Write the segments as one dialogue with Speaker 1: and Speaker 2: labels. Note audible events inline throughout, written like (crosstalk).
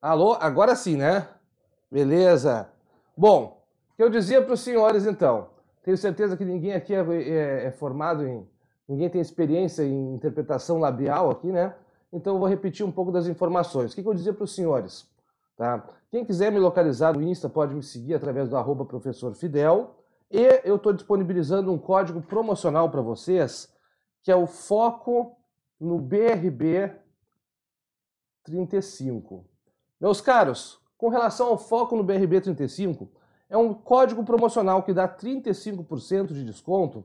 Speaker 1: Alô, agora sim, né? Beleza. Bom, eu dizia para os senhores então, tenho certeza que ninguém aqui é, é, é, formado em, ninguém tem experiência em interpretação labial aqui, né? Então eu vou repetir um pouco das informações. O que, que eu dizia para os senhores? Tá? Quem quiser me localizar no Insta pode me seguir através do arroba professor Fidel. E eu estou disponibilizando um código promocional para vocês, que é o Foco no BRB 35. Meus caros, com relação ao foco no BRB35, é um código promocional que dá 35% de desconto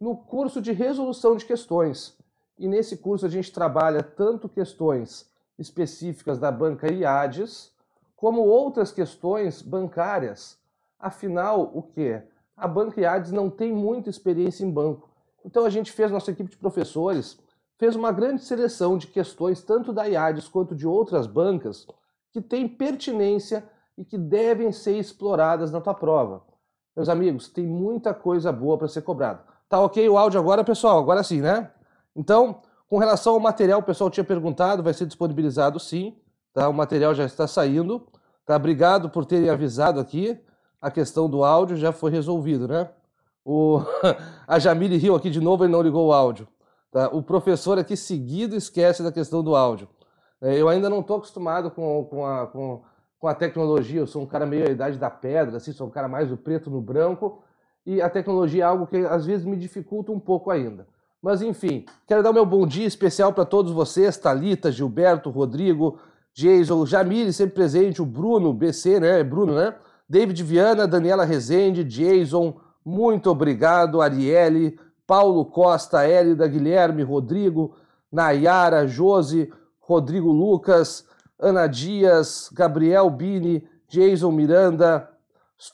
Speaker 1: no curso de resolução de questões. E nesse curso a gente trabalha tanto questões específicas da banca IADES, como outras questões bancárias. Afinal, o que? A banca IADES não tem muita experiência em banco. Então a gente fez, nossa equipe de professores, fez uma grande seleção de questões tanto da IADES quanto de outras bancas, que têm pertinência e que devem ser exploradas na tua prova. Meus amigos, tem muita coisa boa para ser cobrada. Tá ok o áudio agora, pessoal? Agora sim, né? Então, com relação ao material, o pessoal tinha perguntado, vai ser disponibilizado sim, tá? O material já está saindo, tá? Obrigado por terem avisado aqui. A questão do áudio já foi resolvido, né? O... (laughs) A Jamile riu aqui de novo, ele não ligou o áudio. Tá? O professor aqui seguido esquece da questão do áudio. É, eu ainda não estou acostumado com, com, a, com, com, a tecnologia, eu sou um cara meio à idade da pedra, assim, sou um cara mais do preto no branco, e a tecnologia é algo que às vezes me dificulta um pouco ainda. Mas enfim, quero dar o meu bom dia especial para todos vocês, Talita, Gilberto, Rodrigo, Jason, Jamile sempre presente, o Bruno, BC, né? É Bruno, né? David Viana, Daniela Rezende, Jason, muito obrigado, Arielle, Paulo Costa, Hélida, Guilherme, Rodrigo, Nayara, Josi, Rodrigo Lucas, Ana Dias, Gabriel Bini, Jason Miranda,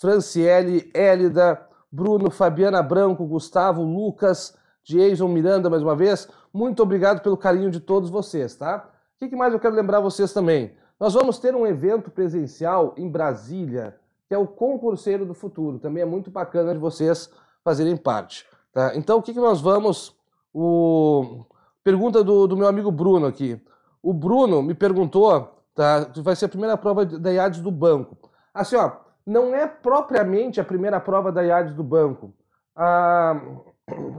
Speaker 1: Franciele Hélida, Bruno, Fabiana Branco, Gustavo, Lucas, Jason Miranda, mais uma vez. Muito obrigado pelo carinho de todos vocês, tá? O que mais eu quero lembrar vocês também? Nós vamos ter um evento presencial em Brasília, que é o Concurseiro do Futuro. Também é muito bacana de vocês fazerem parte. Tá? Então, o que, que nós vamos. O... Pergunta do, do meu amigo Bruno aqui. O Bruno me perguntou, tá? Vai ser a primeira prova da IADES do banco. Assim, ó, não é propriamente a primeira prova da IADES do banco. A,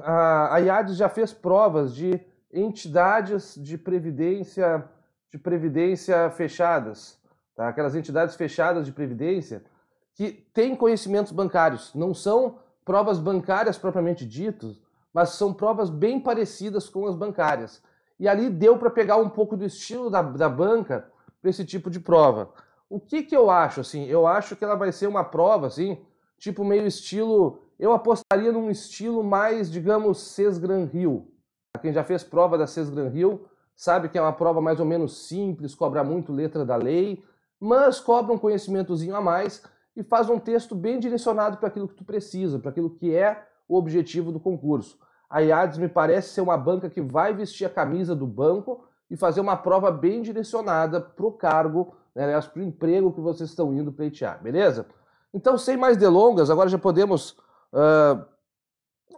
Speaker 1: a, a IADES já fez provas de entidades de previdência de previdência fechadas, tá? aquelas entidades fechadas de previdência que têm conhecimentos bancários, não são provas bancárias propriamente ditas, mas são provas bem parecidas com as bancárias. E ali deu para pegar um pouco do estilo da, da banca para esse tipo de prova. O que, que eu acho, assim? Eu acho que ela vai ser uma prova, assim, tipo meio estilo... Eu apostaria num estilo mais, digamos, Ses Gran Rio. Quem já fez prova da Ses Gran Rio sabe que é uma prova mais ou menos simples, cobra muito letra da lei, mas cobra um conhecimentozinho a mais e faz um texto bem direcionado para aquilo que tu precisa, para aquilo que é o objetivo do concurso. A IADES me parece ser uma banca que vai vestir a camisa do banco e fazer uma prova bem direcionada para o cargo, né, aliás, para o emprego que vocês estão indo pleitear, beleza? Então, sem mais delongas, agora já podemos. Uh,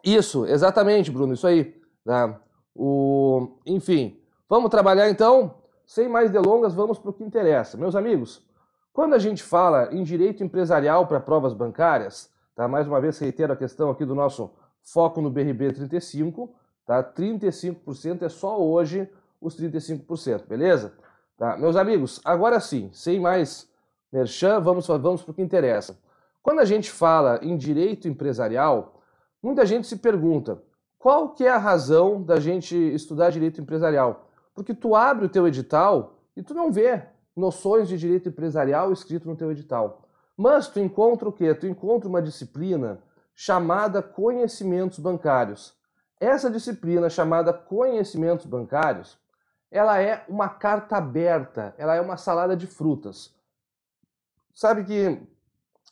Speaker 1: isso, exatamente, Bruno, isso aí. Tá? O, enfim, vamos trabalhar então. Sem mais delongas, vamos para o que interessa. Meus amigos, quando a gente fala em direito empresarial para provas bancárias, tá? mais uma vez reitero a questão aqui do nosso Foco no BRB 35, tá? 35% é só hoje os 35%, beleza? Tá? Meus amigos, agora sim, sem mais merchan, vamos, vamos para o que interessa. Quando a gente fala em direito empresarial, muita gente se pergunta qual que é a razão da gente estudar direito empresarial? Porque tu abre o teu edital e tu não vê noções de direito empresarial escrito no teu edital. Mas tu encontra o quê? Tu encontra uma disciplina chamada Conhecimentos Bancários. Essa disciplina chamada Conhecimentos Bancários, ela é uma carta aberta, ela é uma salada de frutas. Sabe que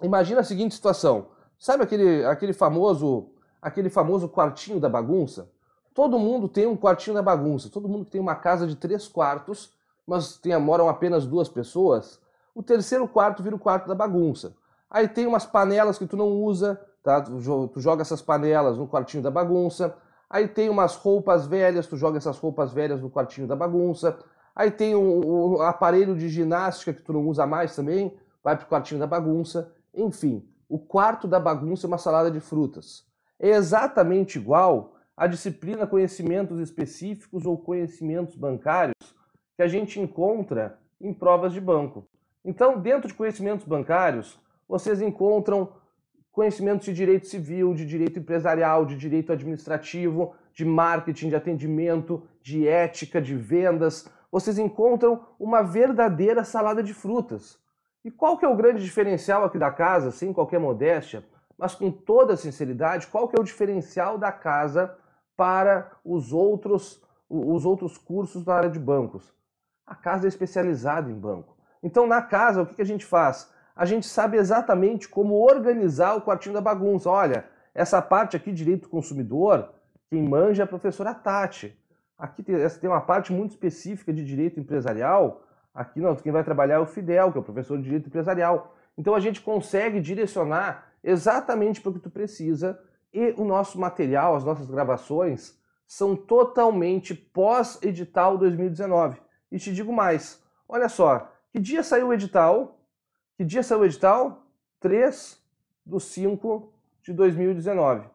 Speaker 1: imagina a seguinte situação. Sabe aquele, aquele famoso aquele famoso quartinho da bagunça? Todo mundo tem um quartinho da bagunça, todo mundo tem uma casa de três quartos, mas tem, moram apenas duas pessoas. O terceiro quarto vira o quarto da bagunça. Aí tem umas panelas que tu não usa, tá? Tu, joga essas panelas no quartinho da bagunça. Aí tem umas roupas velhas, tu joga essas roupas velhas no quartinho da bagunça. Aí tem um, um aparelho de ginástica que tu não usa mais também, vai pro quartinho da bagunça. Enfim, o quarto da bagunça é uma salada de frutas. É exatamente igual à disciplina conhecimentos específicos ou conhecimentos bancários que a gente encontra em provas de banco. Então, dentro de conhecimentos bancários, vocês encontram conhecimentos de direito civil, de direito empresarial, de direito administrativo, de marketing, de atendimento, de ética, de vendas. Vocês encontram uma verdadeira salada de frutas. E qual que é o grande diferencial aqui da casa, sem qualquer modéstia, mas com toda sinceridade, qual que é o diferencial da casa para os outros, os outros cursos da área de bancos? A casa é especializada em banco. Então, na casa, o que a gente faz? a gente sabe exatamente como organizar o quartinho da bagunça. Olha, essa parte aqui, direito do consumidor, quem manja é a professora Tati. Aqui tem, tem uma parte muito específica de direito empresarial. Aqui não, quem vai trabalhar é o Fidel, que é o professor de direito empresarial. Então a gente consegue direcionar exatamente para o que tu precisa e o nosso material, as nossas gravações são totalmente pós-edital 2019. E te digo mais, olha só, que dia saiu o edital? Que dia saiu o edital? 3 do 5 de 2019.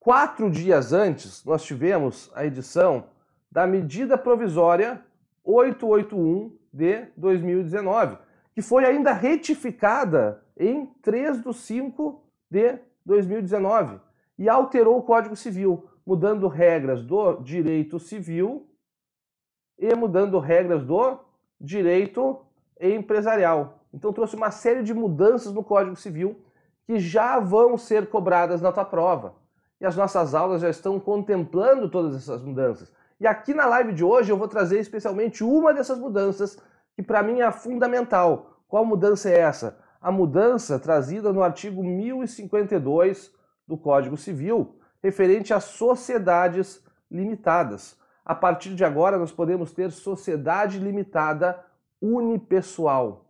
Speaker 1: Quatro dias antes, nós tivemos a edição da medida provisória 881 de 2019, que foi ainda retificada em 3 do 5 de 2019 e alterou o Código Civil, mudando regras do direito civil e mudando regras do direito empresarial. Então trouxe uma série de mudanças no Código Civil que já vão ser cobradas na tua prova. E as nossas aulas já estão contemplando todas essas mudanças. E aqui na live de hoje eu vou trazer especialmente uma dessas mudanças que para mim é fundamental. Qual mudança é essa? A mudança trazida no artigo 1052 do Código Civil, referente a sociedades limitadas. A partir de agora nós podemos ter sociedade limitada unipessoal.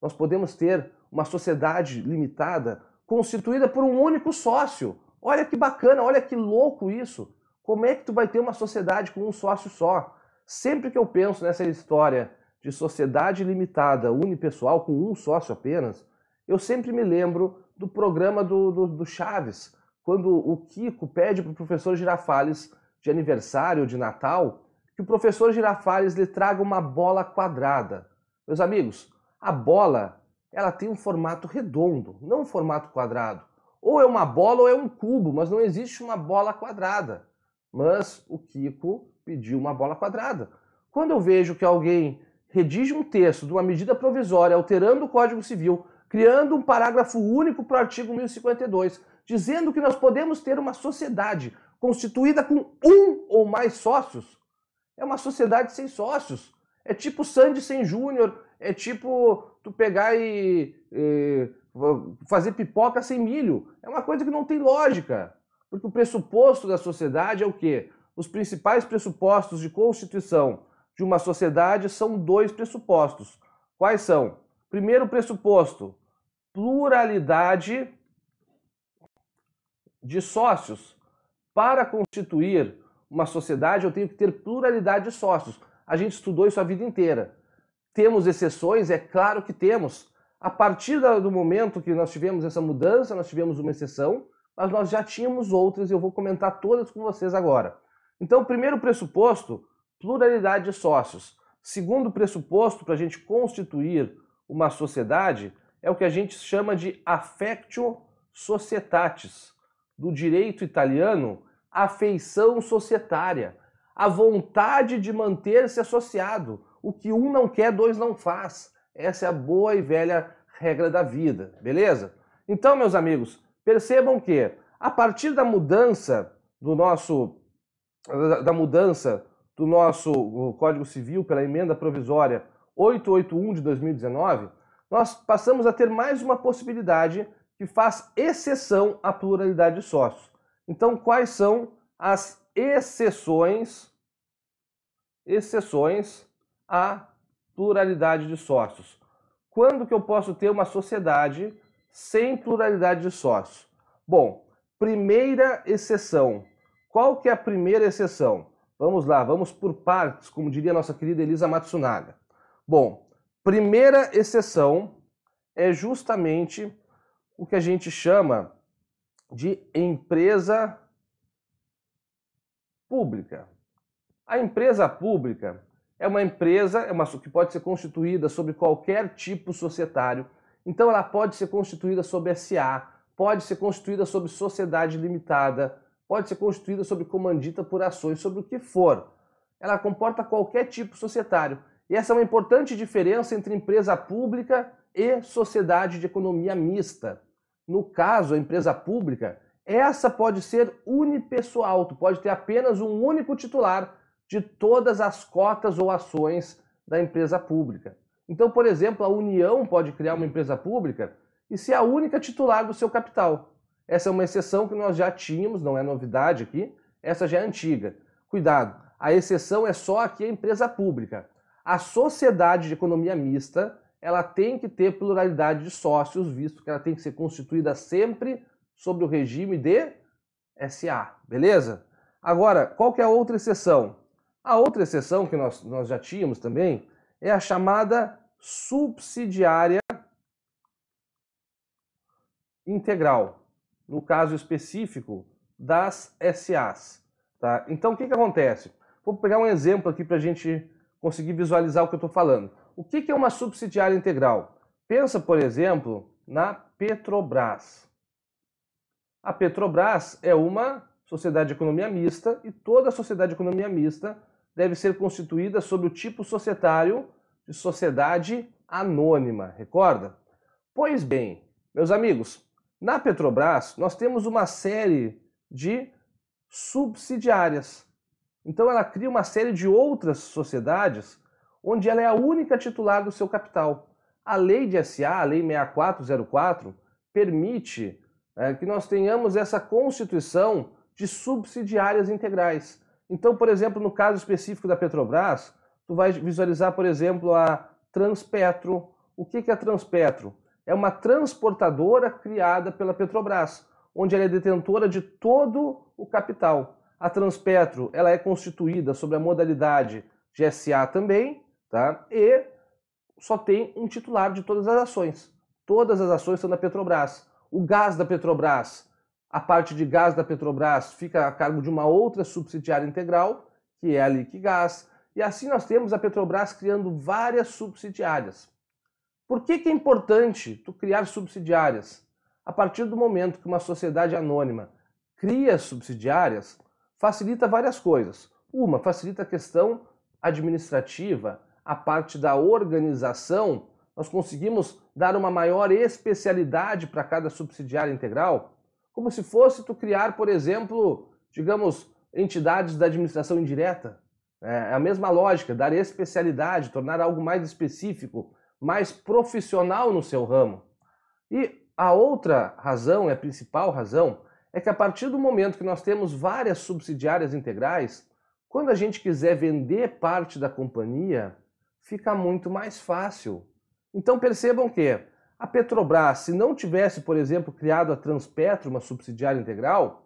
Speaker 1: Nós podemos ter uma sociedade limitada constituída por um único sócio. Olha que bacana, olha que louco isso. Como é que tu vai ter uma sociedade com um sócio só? Sempre que eu penso nessa história de sociedade limitada, unipessoal, com um sócio apenas, eu sempre me lembro do programa do, do, do Chaves, quando o Kiko pede para o professor Girafales, de aniversário, de Natal, que o professor Girafales lhe traga uma bola quadrada. Meus amigos, a bola, ela tem um formato redondo, não um formato quadrado. Ou é uma bola ou é um cubo, mas não existe uma bola quadrada. Mas o Kiko pediu uma bola quadrada. Quando eu vejo que alguém redige um texto de uma medida provisória alterando o Código Civil, criando um parágrafo único para o artigo 1052, dizendo que nós podemos ter uma sociedade constituída com um ou mais sócios, é uma sociedade sem sócios. É tipo Sandy sem Júnior, é tipo tu pegar e, e fazer pipoca sem milho. É uma coisa que não tem lógica. Porque o pressuposto da sociedade é o quê? Os principais pressupostos de constituição de uma sociedade são dois pressupostos. Quais são? Primeiro pressuposto: pluralidade de sócios. Para constituir uma sociedade, eu tenho que ter pluralidade de sócios. A gente estudou isso a vida inteira. Temos exceções? É claro que temos. A partir do momento que nós tivemos essa mudança, nós tivemos uma exceção, mas nós já tínhamos outras e eu vou comentar todas com vocês agora. Então, primeiro pressuposto, pluralidade de sócios. Segundo pressuposto para a gente constituir uma sociedade é o que a gente chama de affectio societatis, do direito italiano, afeição societária, a vontade de manter-se associado, o que um não quer, dois não faz. Essa é a boa e velha regra da vida, beleza? Então, meus amigos, percebam que a partir da mudança do nosso da mudança do nosso Código Civil pela emenda provisória 881 de 2019, nós passamos a ter mais uma possibilidade que faz exceção à pluralidade de sócios. Então, quais são as exceções exceções a pluralidade de sócios. Quando que eu posso ter uma sociedade sem pluralidade de sócios? Bom, primeira exceção. Qual que é a primeira exceção? Vamos lá, vamos por partes, como diria nossa querida Elisa Matsunaga. Bom, primeira exceção é justamente o que a gente chama de empresa pública. A empresa pública, é uma empresa é uma, que pode ser constituída sobre qualquer tipo societário. Então ela pode ser constituída sobre SA, pode ser constituída sobre sociedade limitada, pode ser constituída sobre comandita por ações, sobre o que for. Ela comporta qualquer tipo societário. E essa é uma importante diferença entre empresa pública e sociedade de economia mista. No caso, a empresa pública, essa pode ser unipessoal, tu pode ter apenas um único titular de todas as cotas ou ações da empresa pública. Então, por exemplo, a União pode criar uma empresa pública e ser a única titular do seu capital. Essa é uma exceção que nós já tínhamos, não é novidade aqui, essa já é antiga. Cuidado, a exceção é só aqui a empresa pública. A sociedade de economia mista, ela tem que ter pluralidade de sócios, visto que ela tem que ser constituída sempre sob o regime de SA, beleza? Agora, qual que é a outra exceção? A outra exceção que nós, nós já tínhamos também é a chamada subsidiária integral, no caso específico das SAs. Tá? Então, o que, que acontece? Vou pegar um exemplo aqui para a gente conseguir visualizar o que eu estou falando. O que, que é uma subsidiária integral? Pensa, por exemplo, na Petrobras. A Petrobras é uma sociedade de economia mista e toda sociedade de economia mista deve ser constituída sob o tipo societário de sociedade anônima, recorda? Pois bem, meus amigos, na Petrobras nós temos uma série de subsidiárias. Então ela cria uma série de outras sociedades onde ela é a única titular do seu capital. A lei de SA, a lei 6404, permite é, que nós tenhamos essa constituição de subsidiárias integrais. Então, por exemplo, no caso específico da Petrobras, tu vai visualizar, por exemplo, a Transpetro. O que é a Transpetro? É uma transportadora criada pela Petrobras, onde ela é detentora de todo o capital. A Transpetro ela é constituída sobre a modalidade GSA também, tá? e só tem um titular de todas as ações. Todas as ações são da Petrobras. O gás da Petrobras a parte de gás da Petrobras fica a cargo de uma outra subsidiária integral, que é a Liquigás. E assim nós temos a Petrobras criando várias subsidiárias. Por que, que é importante tu criar subsidiárias? A partir do momento que uma sociedade anônima cria subsidiárias, facilita várias coisas. Uma, facilita a questão administrativa, a parte da organização, nós conseguimos dar uma maior especialidade para cada subsidiária integral como se fosse tu criar, por exemplo, digamos, entidades da administração indireta. É, é a mesma lógica, dar especialidade, tornar algo mais específico, mais profissional no seu ramo. E a outra razão, a principal razão, é que a partir do momento que nós temos várias subsidiárias integrais, quando a gente quiser vender parte da companhia, fica muito mais fácil. Então percebam que a Petrobras, se não tivesse, por exemplo, criado a Transpetro, uma subsidiária integral,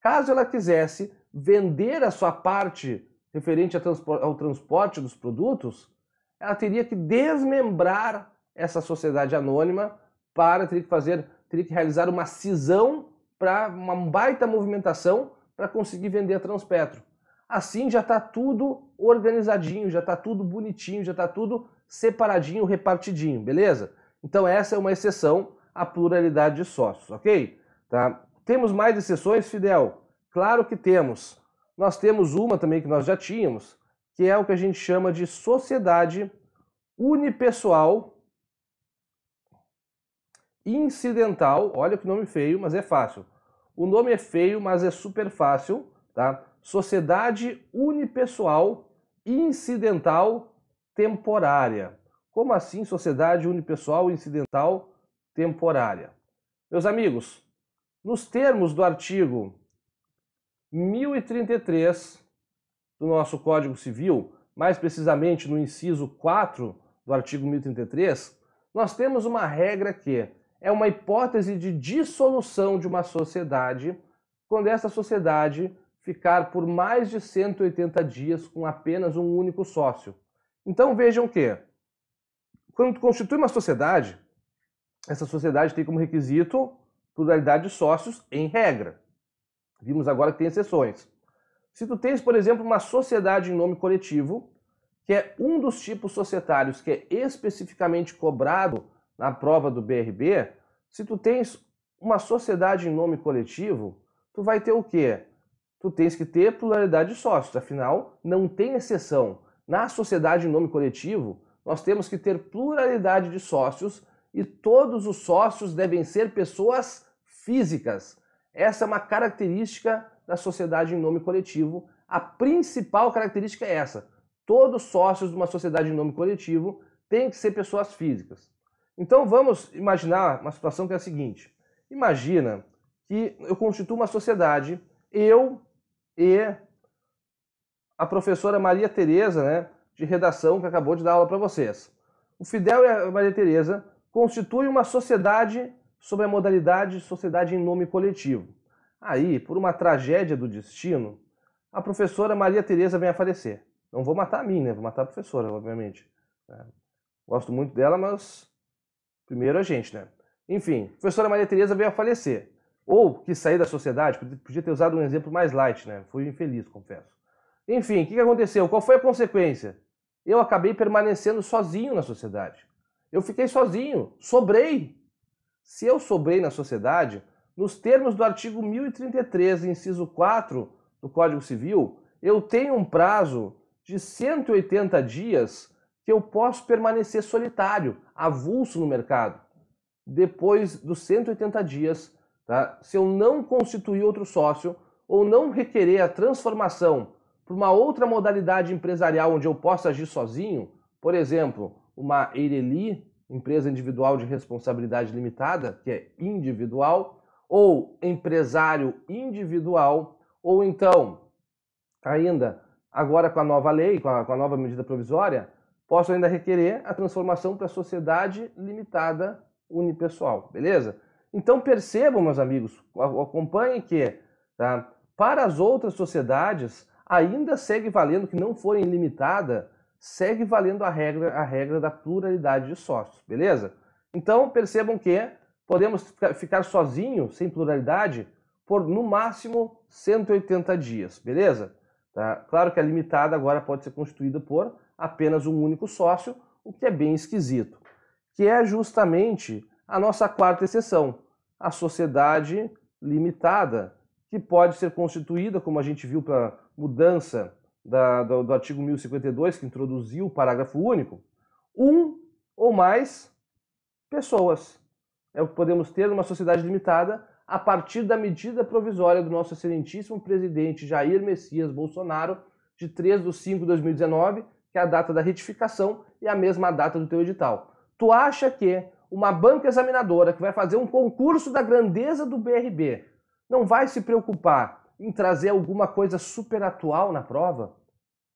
Speaker 1: caso ela quisesse vender a sua parte referente ao transporte dos produtos, ela teria que desmembrar essa sociedade anônima para teria que fazer, teria que realizar uma cisão para uma baita movimentação para conseguir vender a Transpetro. Assim já está tudo organizadinho, já está tudo bonitinho, já está tudo separadinho, repartidinho, beleza? Então essa é uma exceção à pluralidade de sócios, ok? Tá? Temos mais exceções, Fidel? Claro que temos. Nós temos uma também que nós já tínhamos, que é o que a gente chama de sociedade unipessoal incidental. Olha que nome feio, mas é fácil. O nome é feio, mas é super fácil, tá? Sociedade unipessoal incidental temporária. Como assim sociedade unipessoal incidental temporária? Meus amigos, nos termos do artigo 1033 do nosso Código Civil, mais precisamente no inciso 4 do artigo 1033, nós temos uma regra que é uma hipótese de dissolução de uma sociedade quando essa sociedade ficar por mais de 180 dias com apenas um único sócio. Então vejam que quando tu constitui uma sociedade, essa sociedade tem como requisito pluralidade de sócios em regra. Vimos agora que tem exceções. Se tu tens, por exemplo, uma sociedade em nome coletivo, que é um dos tipos societários que é especificamente cobrado na prova do BRB, se tu tens uma sociedade em nome coletivo, tu vai ter o quê? Tu tens que ter pluralidade de sócios, afinal, não tem exceção. Na sociedade em nome coletivo, nós temos que ter pluralidade de sócios e todos os sócios devem ser pessoas físicas. Essa é uma característica da sociedade em nome coletivo. A principal característica é essa. Todos os sócios de uma sociedade em nome coletivo têm que ser pessoas físicas. Então vamos imaginar uma situação que é a seguinte: imagina que eu constituo uma sociedade, eu e a professora Maria Tereza, né, de redação que acabou de dar aula para vocês. O Fidel e a Maria Tereza constituem uma sociedade sob a modalidade sociedade em nome coletivo. Aí, por uma tragédia do destino, a professora Maria Tereza vem a falecer. Não vou matar a mim, né? Vou matar a professora, obviamente. Né? Gosto muito dela, mas primeiro a gente, né? Enfim, a professora Maria Tereza veio a falecer. Ou que sair da sociedade, podia ter usado um exemplo mais light, né? Fui infeliz, confesso. Enfim, o que aconteceu? Qual foi a consequência? eu acabei permanecendo sozinho na sociedade. Eu fiquei sozinho, sobrei. Se eu sobrei na sociedade, nos termos do artigo 1033, inciso 4 do Código Civil, eu tenho um prazo de 180 dias que eu posso permanecer solitário, avulso no mercado. Depois dos 180 dias, tá? se eu não constituir outro sócio ou não requerer a transformação para uma outra modalidade empresarial onde eu possa agir sozinho, por exemplo, uma Eireli, empresa individual de responsabilidade limitada, que é individual, ou empresário individual, ou então, ainda, agora com a nova lei, com a, com a nova medida provisória, posso ainda requerer a transformação para sociedade limitada unipessoal, beleza? Então percebam, meus amigos, acompanhem que tá? para as outras sociedades, ainda segue valendo, que não for ilimitada, segue valendo a regra, a regra da pluralidade de sócios, beleza? Então percebam que podemos ficar sozinho, sem pluralidade, por no máximo 180 dias, beleza? Tá? Claro que a limitada agora pode ser constituída por apenas um único sócio, o que é bem esquisito, que é justamente a nossa quarta exceção, a sociedade limitada, que pode ser constituída, como a gente viu para mudança da, do, do artigo 1052, que introduziu o parágrafo único, um ou mais pessoas. É o que podemos ter numa sociedade limitada a partir da medida provisória do nosso excelentíssimo presidente Jair Messias Bolsonaro, de 3 de 5 de 2019, que é a data da retificação e a mesma data do teu edital. Tu acha que uma banca examinadora que vai fazer um concurso da grandeza do BRB não vai se preocupar em trazer alguma coisa super atual na prova?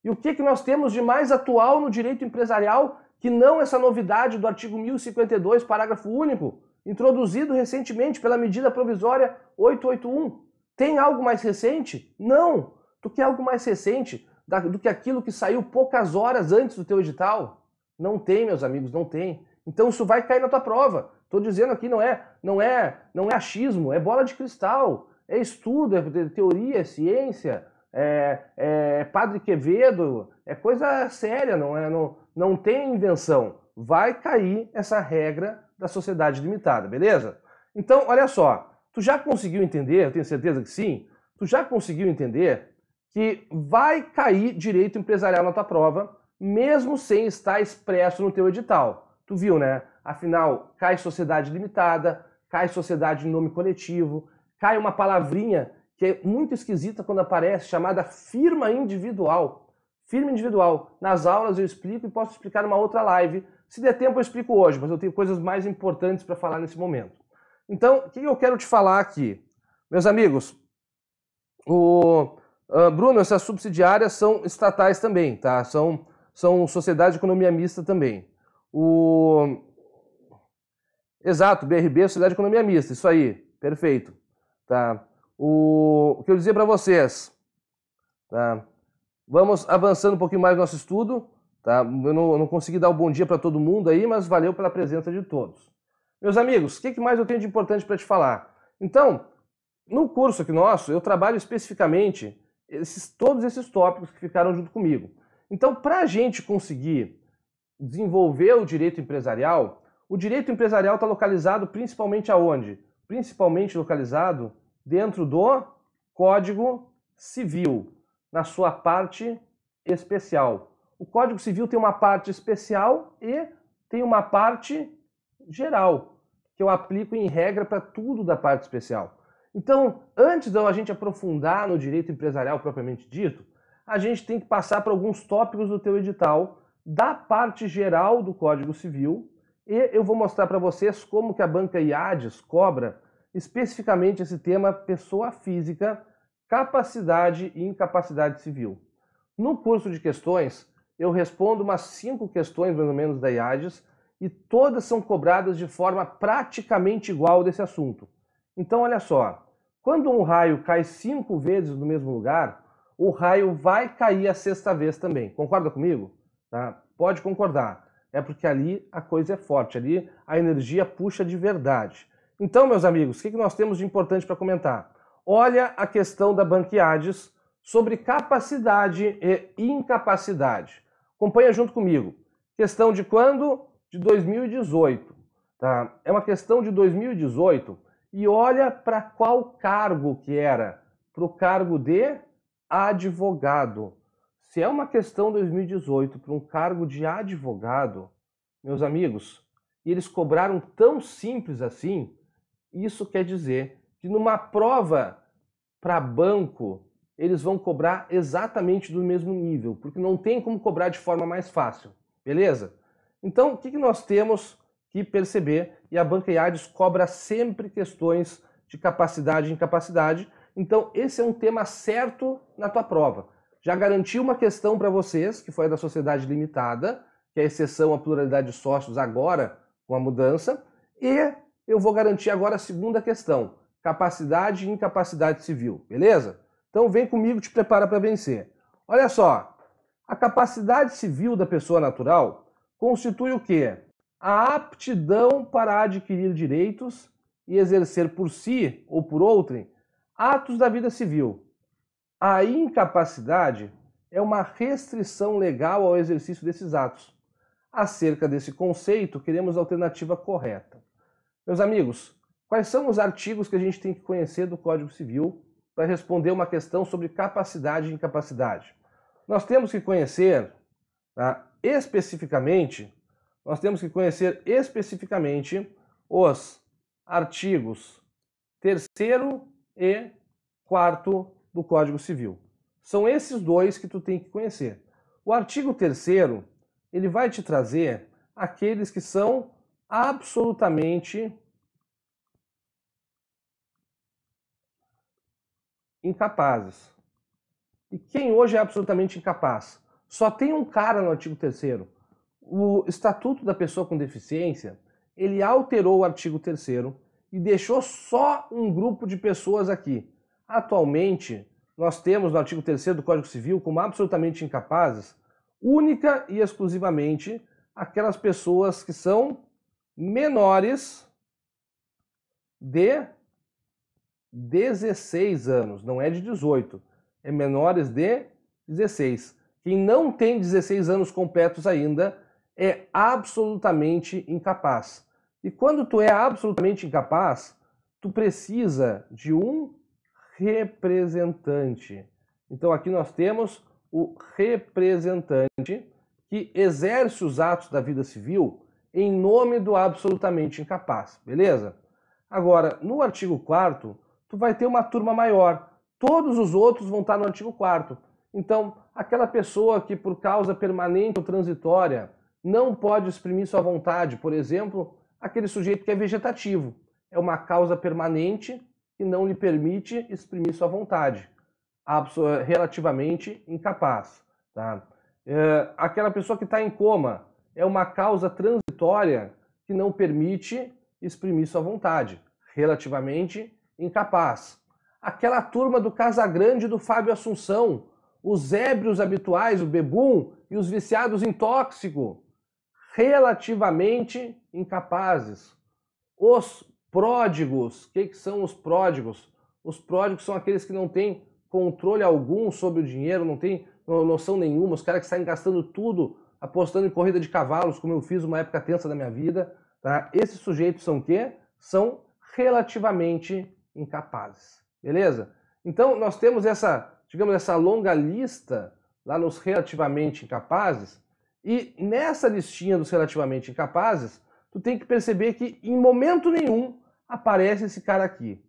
Speaker 1: E o que, que nós temos de mais atual no direito empresarial que não essa novidade do artigo 1052, parágrafo único, introduzido recentemente pela medida provisória 881? Tem algo mais recente? Não! Tu quer algo mais recente do que aquilo que saiu poucas horas antes do teu edital? Não tem, meus amigos, não tem. Então isso vai cair na tua prova. Estou dizendo aqui não é, não é, não é achismo, é bola de cristal é estudo, é teoria, é ciência, é, é Padre Quevedo, é coisa séria, não é? Não, não tem invenção. Vai cair essa regra da sociedade limitada, beleza? Então, olha só, tu já conseguiu entender, eu tenho certeza que sim, tu já conseguiu entender que vai cair direito empresarial na tua prova, mesmo sem estar expresso no teu edital. Tu viu, né? Afinal, cai sociedade limitada, cai sociedade em nome coletivo, cai uma palavrinha que é muito esquisita quando aparece, chamada firma individual. Firma individual. Nas aulas eu explico e posso explicar numa outra live. Se der tempo eu explico hoje, mas eu tenho coisas mais importantes para falar nesse momento. Então, o que eu quero te falar aqui? Meus amigos, o ah, Bruno, essas subsidiárias são estatais também, tá? São, são sociedade de economia mista também. O... Exato, BRB, sociedade de economia mista, isso aí, perfeito. Tá? O, o que eu dizia para vocês. Tá? Vamos avançando um pouquinho mais no nosso estudo. Tá? Eu não, não consegui dar o um bom dia para todo mundo aí, mas valeu pela presença de todos. Meus amigos, o que, que mais eu tenho de importante para te falar? Então, no curso aqui nosso, eu trabalho especificamente esses, todos esses tópicos que ficaram junto comigo. Então, para a gente conseguir desenvolver o direito empresarial, o direito empresarial está localizado principalmente aonde? Principalmente localizado dentro do Código Civil, na sua parte especial. O Código Civil tem uma parte especial e tem uma parte geral, que eu aplico em regra para tudo da parte especial. Então, antes da gente aprofundar no direito empresarial propriamente dito, a gente tem que passar por alguns tópicos do teu edital da parte geral do Código Civil e eu vou mostrar para vocês como que a banca IADES cobra especificamente esse tema pessoa física, capacidade e incapacidade civil. No curso de questões, eu respondo umas cinco questões mais ou menos da IADES e todas são cobradas de forma praticamente igual desse assunto. Então, olha só, quando um raio cai cinco vezes no mesmo lugar, o raio vai cair a sexta vez também. Concorda comigo? Tá? Pode concordar. É porque ali a coisa é forte, ali a energia puxa de verdade. Então, meus amigos, o que nós temos de importante para comentar? Olha a questão da Banquiades sobre capacidade e incapacidade. Acompanha junto comigo. Questão de quando? De 2018. Tá? É uma questão de 2018 e olha para qual cargo que era. Para o cargo de advogado. Se é uma questão 2018 para um cargo de advogado, meus amigos, e eles cobraram tão simples assim, isso quer dizer que numa prova para banco, eles vão cobrar exatamente do mesmo nível, porque não tem como cobrar de forma mais fácil, beleza? Então, o que nós temos que perceber? E a Banca IADES cobra sempre questões de capacidade e incapacidade. Então, esse é um tema certo na tua prova. Já garanti uma questão para vocês, que foi a da sociedade limitada, que é a exceção à pluralidade de sócios agora, com a mudança, e eu vou garantir agora a segunda questão: capacidade e incapacidade civil, beleza? Então vem comigo, te prepara para vencer. Olha só, a capacidade civil da pessoa natural constitui o quê? A aptidão para adquirir direitos e exercer por si ou por outrem atos da vida civil. A incapacidade é uma restrição legal ao exercício desses atos. Acerca desse conceito, queremos a alternativa correta. Meus amigos, quais são os artigos que a gente tem que conhecer do Código Civil para responder uma questão sobre capacidade e incapacidade? Nós temos que conhecer tá, especificamente, nós temos que conhecer especificamente os artigos 3 e 4 do Código Civil. São esses dois que tu tem que conhecer. O artigo 3 ele vai te trazer aqueles que são absolutamente incapazes. E quem hoje é absolutamente incapaz? Só tem um cara no artigo 3 O Estatuto da Pessoa com Deficiência, ele alterou o artigo 3 e deixou só um grupo de pessoas aqui. Atualmente, nós temos no artigo 3 do Código Civil como absolutamente incapazes, única e exclusivamente aquelas pessoas que são menores de 16 anos, não é de 18, é menores de 16. Quem não tem 16 anos completos ainda é absolutamente incapaz. E quando tu é absolutamente incapaz, tu precisa de um representante. Então aqui nós temos o representante que exerce os atos da vida civil em nome do absolutamente incapaz, beleza? Agora, no artigo 4 tu vai ter uma turma maior. Todos os outros vão estar no artigo 4 Então, aquela pessoa que por causa permanente ou transitória não pode exprimir sua vontade, por exemplo, aquele sujeito que é vegetativo, é uma causa permanente que não lhe permite exprimir sua vontade, relativamente incapaz, tá? É, aquela pessoa que está em coma, é uma causa transitória que não permite exprimir sua vontade, relativamente incapaz. Aquela turma do Casagrande do Fábio Assunção, os ébrios habituais, o bebum, e os viciados em tóxico, relativamente incapazes. Os pródigos, o que, que são os pródigos? Os pródigos são aqueles que não têm controle algum sobre o dinheiro, não têm noção nenhuma, os caras que saem gastando tudo apostando em corrida de cavalos, como eu fiz uma época tensa da minha vida, tá? Esses sujeitos são o quê? São relativamente incapazes. Beleza? Então, nós temos essa, digamos, essa longa lista lá nos relativamente incapazes, e nessa listinha dos relativamente incapazes, tu tem que perceber que em momento nenhum aparece esse cara aqui.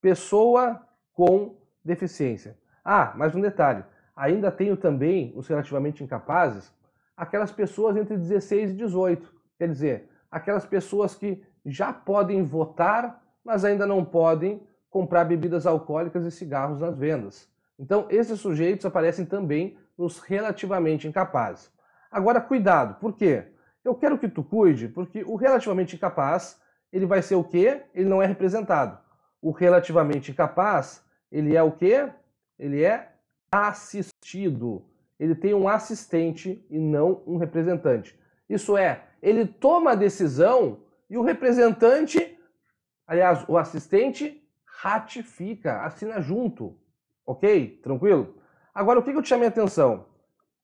Speaker 1: Pessoa com deficiência. Ah, mais um detalhe. Ainda tenho também os relativamente incapazes aquelas pessoas entre 16 e 18, quer dizer, aquelas pessoas que já podem votar, mas ainda não podem comprar bebidas alcoólicas e cigarros nas vendas. Então, esses sujeitos aparecem também nos relativamente incapazes. Agora, cuidado, por quê? Eu quero que tu cuide, porque o relativamente incapaz, ele vai ser o quê? Ele não é representado. O relativamente incapaz, ele é o quê? Ele é assistido ele tem um assistente e não um representante. Isso é, ele toma a decisão e o representante, aliás, o assistente, ratifica, assina junto. Ok? Tranquilo? Agora, o que eu chamei a atenção?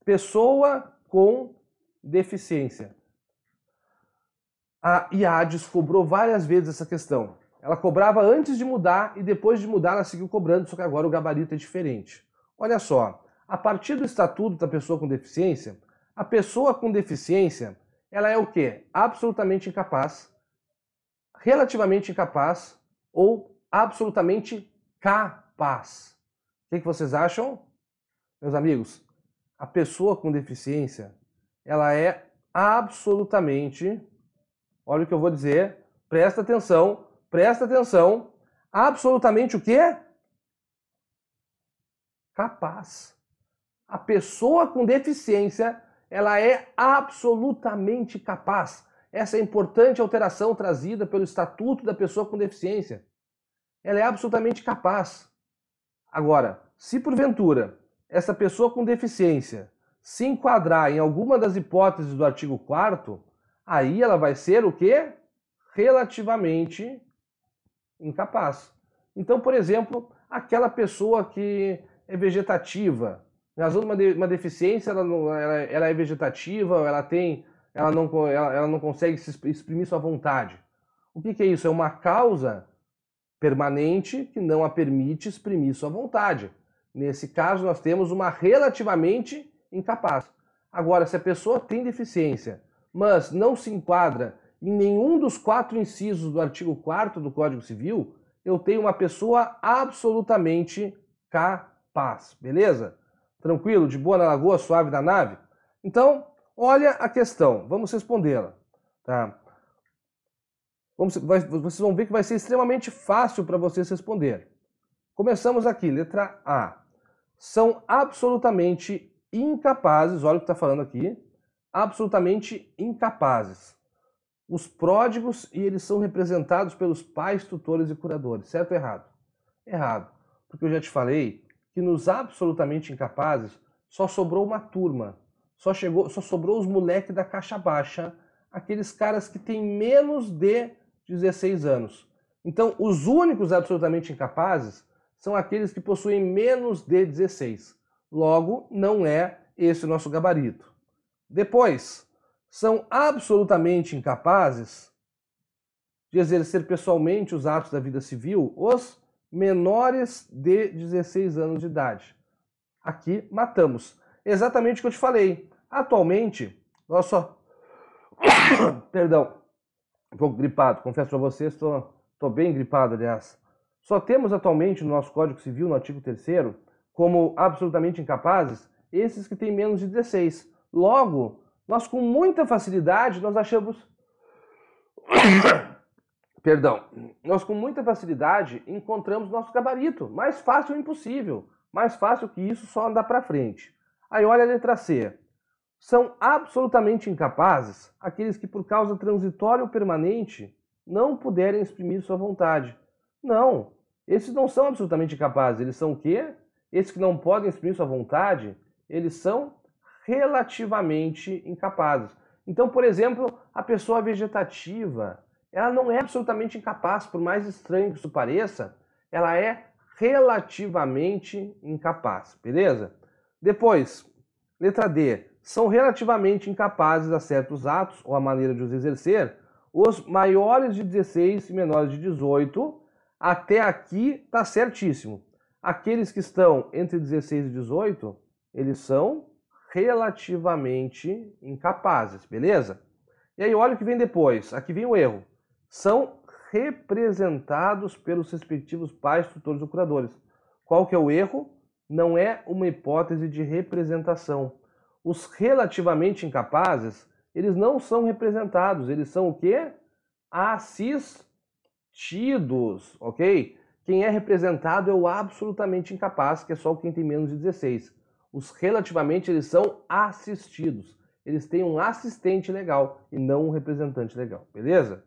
Speaker 1: Pessoa com deficiência. A IADES cobrou várias vezes essa questão. Ela cobrava antes de mudar e depois de mudar ela seguiu cobrando, só que agora o gabarito é diferente. Olha só, a partir do estatuto da pessoa com deficiência, a pessoa com deficiência, ela é o quê? Absolutamente incapaz, relativamente incapaz ou absolutamente capaz. O que, que vocês acham, meus amigos? A pessoa com deficiência, ela é absolutamente, olha o que eu vou dizer, presta atenção, presta atenção, absolutamente o quê? Capaz. A pessoa com deficiência, ela é absolutamente capaz. Essa é importante alteração trazida pelo Estatuto da Pessoa com Deficiência. Ela é absolutamente capaz. Agora, se porventura essa pessoa com deficiência se enquadrar em alguma das hipóteses do artigo 4 aí ela vai ser o quê? Relativamente incapaz. Então, por exemplo, aquela pessoa que é vegetativa, nós uma, de, uma deficiência, ela, não, ela, ela, é vegetativa, ela tem, ela não, ela, ela não consegue se exprimir sua vontade. O que, que é isso? É uma causa permanente que não a permite exprimir sua vontade. Nesse caso, nós temos uma relativamente incapaz. Agora, se a pessoa tem deficiência, mas não se enquadra em nenhum dos quatro incisos do artigo 4 do Código Civil, eu tenho uma pessoa absolutamente capaz, beleza? Tranquilo, de boa na lagoa, suave na nave? Então, olha a questão, vamos respondê-la. Tá? Vamos, vocês vão ver que vai ser extremamente fácil para vocês responder. Começamos aqui, letra A. São absolutamente incapazes, olha o que está falando aqui, absolutamente incapazes. Os pródigos e eles são representados pelos pais, tutores e curadores, certo ou errado? Errado, porque eu já te falei que nos absolutamente incapazes só sobrou uma turma, só chegou, só sobrou os moleques da caixa baixa, aqueles caras que têm menos de 16 anos. Então, os únicos absolutamente incapazes são aqueles que possuem menos de 16. Logo, não é esse o nosso gabarito. Depois, são absolutamente incapazes de exercer pessoalmente os atos da vida civil os menores de 16 anos de idade. Aqui matamos. Exatamente o que eu te falei. Atualmente, olha só. (coughs) Perdão, um pouco gripado, confesso para vocês, estou bem gripado, aliás. Só temos atualmente no nosso Código Civil, no artigo 3 como absolutamente incapazes, esses que têm menos de 16. Logo, nós com muita facilidade, nós achamos (coughs) (coughs) Perdão. Nós com muita facilidade encontramos nosso gabarito. Mais fácil impossível. Mais fácil que isso só andar para frente. Aí olha a letra C. São absolutamente incapazes aqueles que por causa transitória ou permanente não puderem exprimir sua vontade. Não, esses não são absolutamente incapazes. Eles são o quê? Esses que não podem exprimir sua vontade, eles são relativamente incapazes. Então, por exemplo, a pessoa vegetativa, ela não é absolutamente incapaz, por mais estranho que isso pareça, ela é relativamente incapaz, beleza? Depois, letra D. São relativamente incapazes a certos atos ou a maneira de os exercer os maiores de 16 e menores de 18. Até aqui tá certíssimo. Aqueles que estão entre 16 e 18, eles são relativamente incapazes, beleza? E aí olha o que vem depois. Aqui vem o erro são representados pelos respectivos pais, tutores ou curadores. Qual que é o erro? Não é uma hipótese de representação. Os relativamente incapazes, eles não são representados, eles são o quê? Assistidos, ok? Quem é representado é o absolutamente incapaz, que é só quem tem menos de 16. Os relativamente, eles são assistidos. Eles têm um assistente legal e não um representante legal, beleza?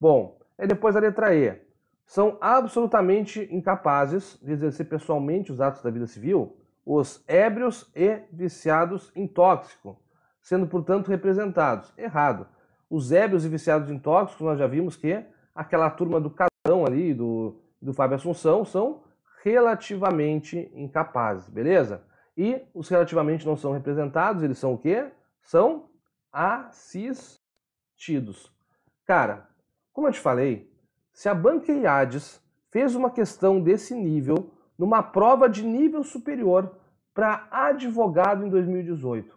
Speaker 1: Bom, é depois a letra E. São absolutamente incapazes de exercer pessoalmente os atos da vida civil os ébrios e viciados em tóxico, sendo, portanto, representados. Errado. Os ébrios e viciados em tóxico, nós já vimos que aquela turma do Cadão ali, do, do Fábio Assunção, são relativamente incapazes, beleza? E os relativamente não são representados, eles são o quê? São assistidos. Cara, como eu te falei, se a banca IADES fez uma questão desse nível numa prova de nível superior para advogado em 2018,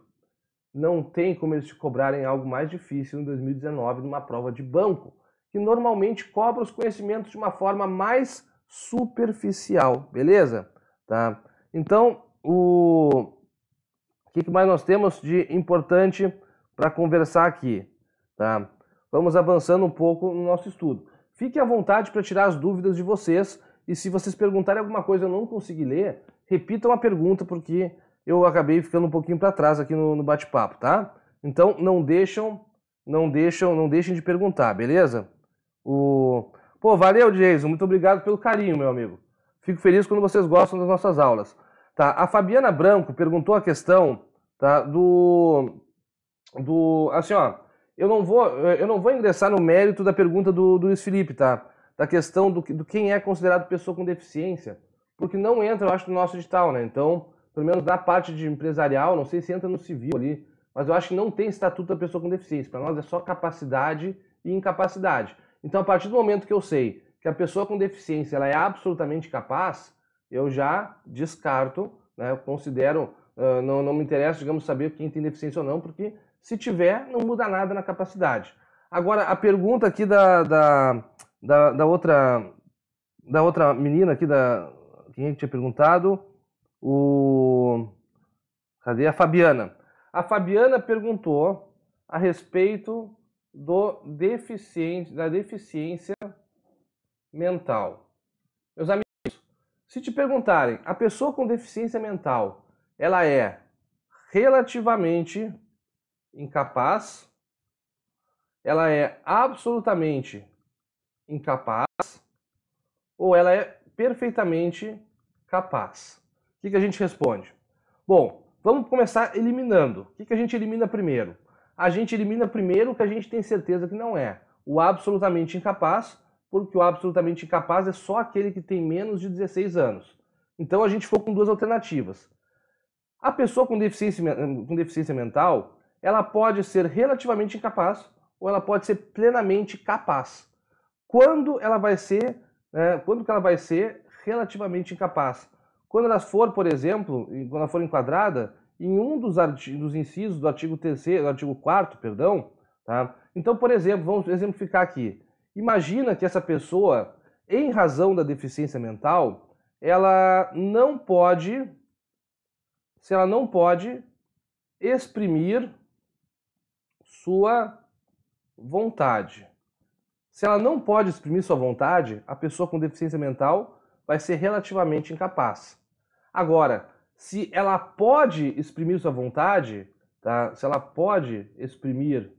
Speaker 1: não tem como eles te cobrarem algo mais difícil em 2019 numa prova de banco, que normalmente cobra os conhecimentos de uma forma mais superficial, beleza? Tá? Então, o, o que mais nós temos de importante para conversar aqui? Tá? vamos avançando um pouco no nosso estudo. Fique à vontade para tirar as dúvidas de vocês e se vocês perguntarem alguma coisa que eu não consegui ler, repitam a pergunta porque eu acabei ficando um pouquinho para trás aqui no, no bate-papo, tá? Então não deixam, não deixam, não deixem de perguntar, beleza? O Pô, valeu, Jason, muito obrigado pelo carinho, meu amigo. Fico feliz quando vocês gostam das nossas aulas. Tá, a Fabiana Branco perguntou a questão, tá, do do assim, ó, eu não vou, eh, eu não vou ingressar no mérito da pergunta do, do Luiz Felipe, tá? Da questão do, do quem é considerado pessoa com deficiência, porque não entra, eu acho, no nosso edital, né? Então, pelo menos na parte de empresarial, não sei se entra no civil ali, mas eu acho que não tem estatuto da pessoa com deficiência. Para nós é só capacidade e incapacidade. Então, a partir do momento que eu sei que a pessoa com deficiência ela é absolutamente capaz, eu já descarto, né? Eu considero, uh, não, não me interessa, digamos, saber quem tem deficiência ou não, porque se tiver, não muda nada na capacidade. Agora, a pergunta aqui da, da, da, da outra da outra menina aqui, da, quem é tinha perguntado? O. Cadê a Fabiana? A Fabiana perguntou a respeito do deficiente, da deficiência mental. Meus amigos, se te perguntarem, a pessoa com deficiência mental, ela é relativamente incapaz, ela é absolutamente incapaz ou ela é perfeitamente capaz? O que, que a gente responde? Bom, vamos começar eliminando. O que, que a gente elimina primeiro? A gente elimina primeiro o que a gente tem certeza que não é. O absolutamente incapaz, porque o absolutamente incapaz é só aquele que tem menos de 16 anos. Então a gente ficou com duas alternativas. A pessoa com deficiência, com deficiência mental, ela pode ser relativamente incapaz ou ela pode ser plenamente capaz. Quando ela vai ser, né, quando que ela vai ser relativamente incapaz? Quando ela for, por exemplo, quando ela for enquadrada em um dos, dos incisos do artigo 3 do artigo 4 perdão, tá? Então, por exemplo, vamos exemplificar aqui. Imagina que essa pessoa, em razão da deficiência mental, ela não pode, se ela não pode exprimir sua vontade. Se ela não pode exprimir sua vontade, a pessoa com deficiência mental vai ser relativamente incapaz. Agora, se ela pode exprimir sua vontade, tá? se ela pode exprimir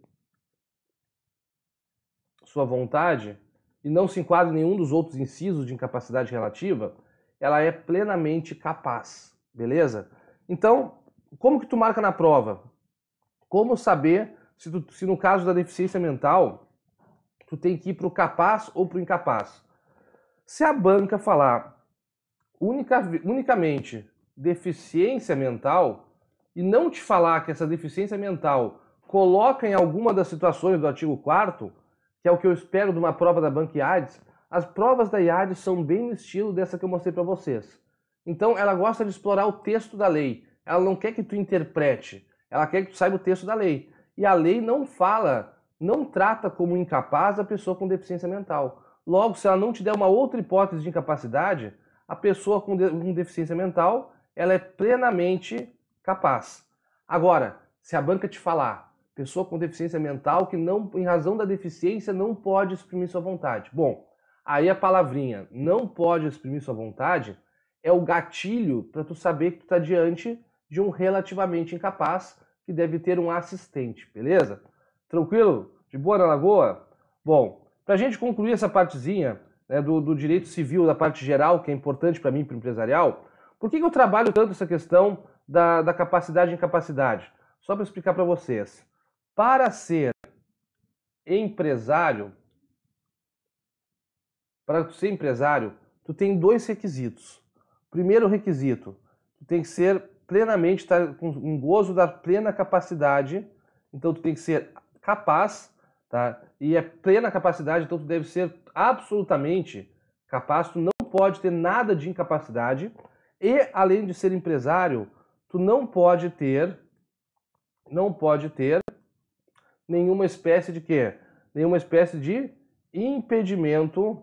Speaker 1: sua vontade e não se enquadra em nenhum dos outros incisos de incapacidade relativa, ela é plenamente capaz, beleza? Então, como que tu marca na prova? Como saber se, tu, se no caso da deficiência mental, tu tem que ir para o capaz ou para o incapaz. Se a banca falar unicamente deficiência mental e não te falar que essa deficiência mental coloca em alguma das situações do artigo 4 que é o que eu espero de uma prova da banca IADES, as provas da IADES são bem no estilo dessa que eu mostrei para vocês. Então ela gosta de explorar o texto da lei. Ela não quer que tu interprete, ela quer que tu saiba o texto da lei. E a lei não fala, não trata como incapaz a pessoa com deficiência mental. Logo, se ela não te der uma outra hipótese de incapacidade, a pessoa com, de com deficiência mental ela é plenamente capaz. Agora, se a banca te falar, pessoa com deficiência mental que não, em razão da deficiência, não pode exprimir sua vontade. Bom, aí a palavrinha não pode exprimir sua vontade é o gatilho para tu saber que tu está diante de um relativamente incapaz que deve ter um assistente, beleza? Tranquilo? De boa na Lagoa? Bom, para a gente concluir essa partezinha né, do, do, direito civil, da parte geral, que é importante para mim, para o empresarial, por que, que eu trabalho tanto essa questão da, da capacidade e incapacidade? Só para explicar para vocês. Para ser empresário, para ser empresário, tu tem dois requisitos. Primeiro requisito, tu tem que ser plenamente, estar tá com um gozo da plena capacidade. Então tu tem que ser capaz, tá? E é plena capacidade, então tu deve ser absolutamente capaz, tu não pode ter nada de incapacidade. E além de ser empresário, tu não pode ter não pode ter nenhuma espécie de quê? Nenhuma espécie de impedimento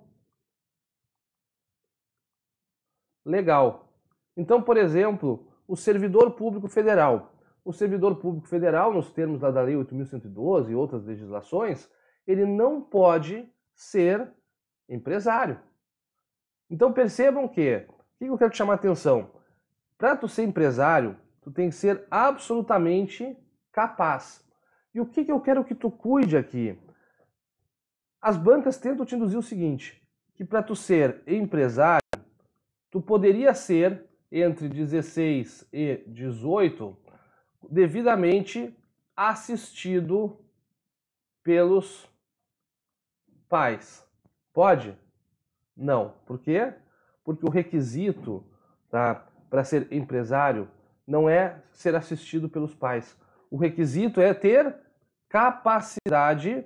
Speaker 1: legal. Então, por exemplo, o servidor público federal. O servidor público federal, nos termos da Lei 8.112 e outras legislações, ele não pode ser empresário. Então percebam que, o que eu quero te chamar a atenção? Para tu ser empresário, tu tem que ser absolutamente capaz. E o que, que eu quero que tu cuide aqui? As bancas tentam te induzir o seguinte, que para tu ser empresário, tu poderia ser entre 16 e 18, devidamente assistido pelos pais. Pode? Não. Por quê? Porque o requisito tá, para ser empresário não é ser assistido pelos pais. O requisito é ter capacidade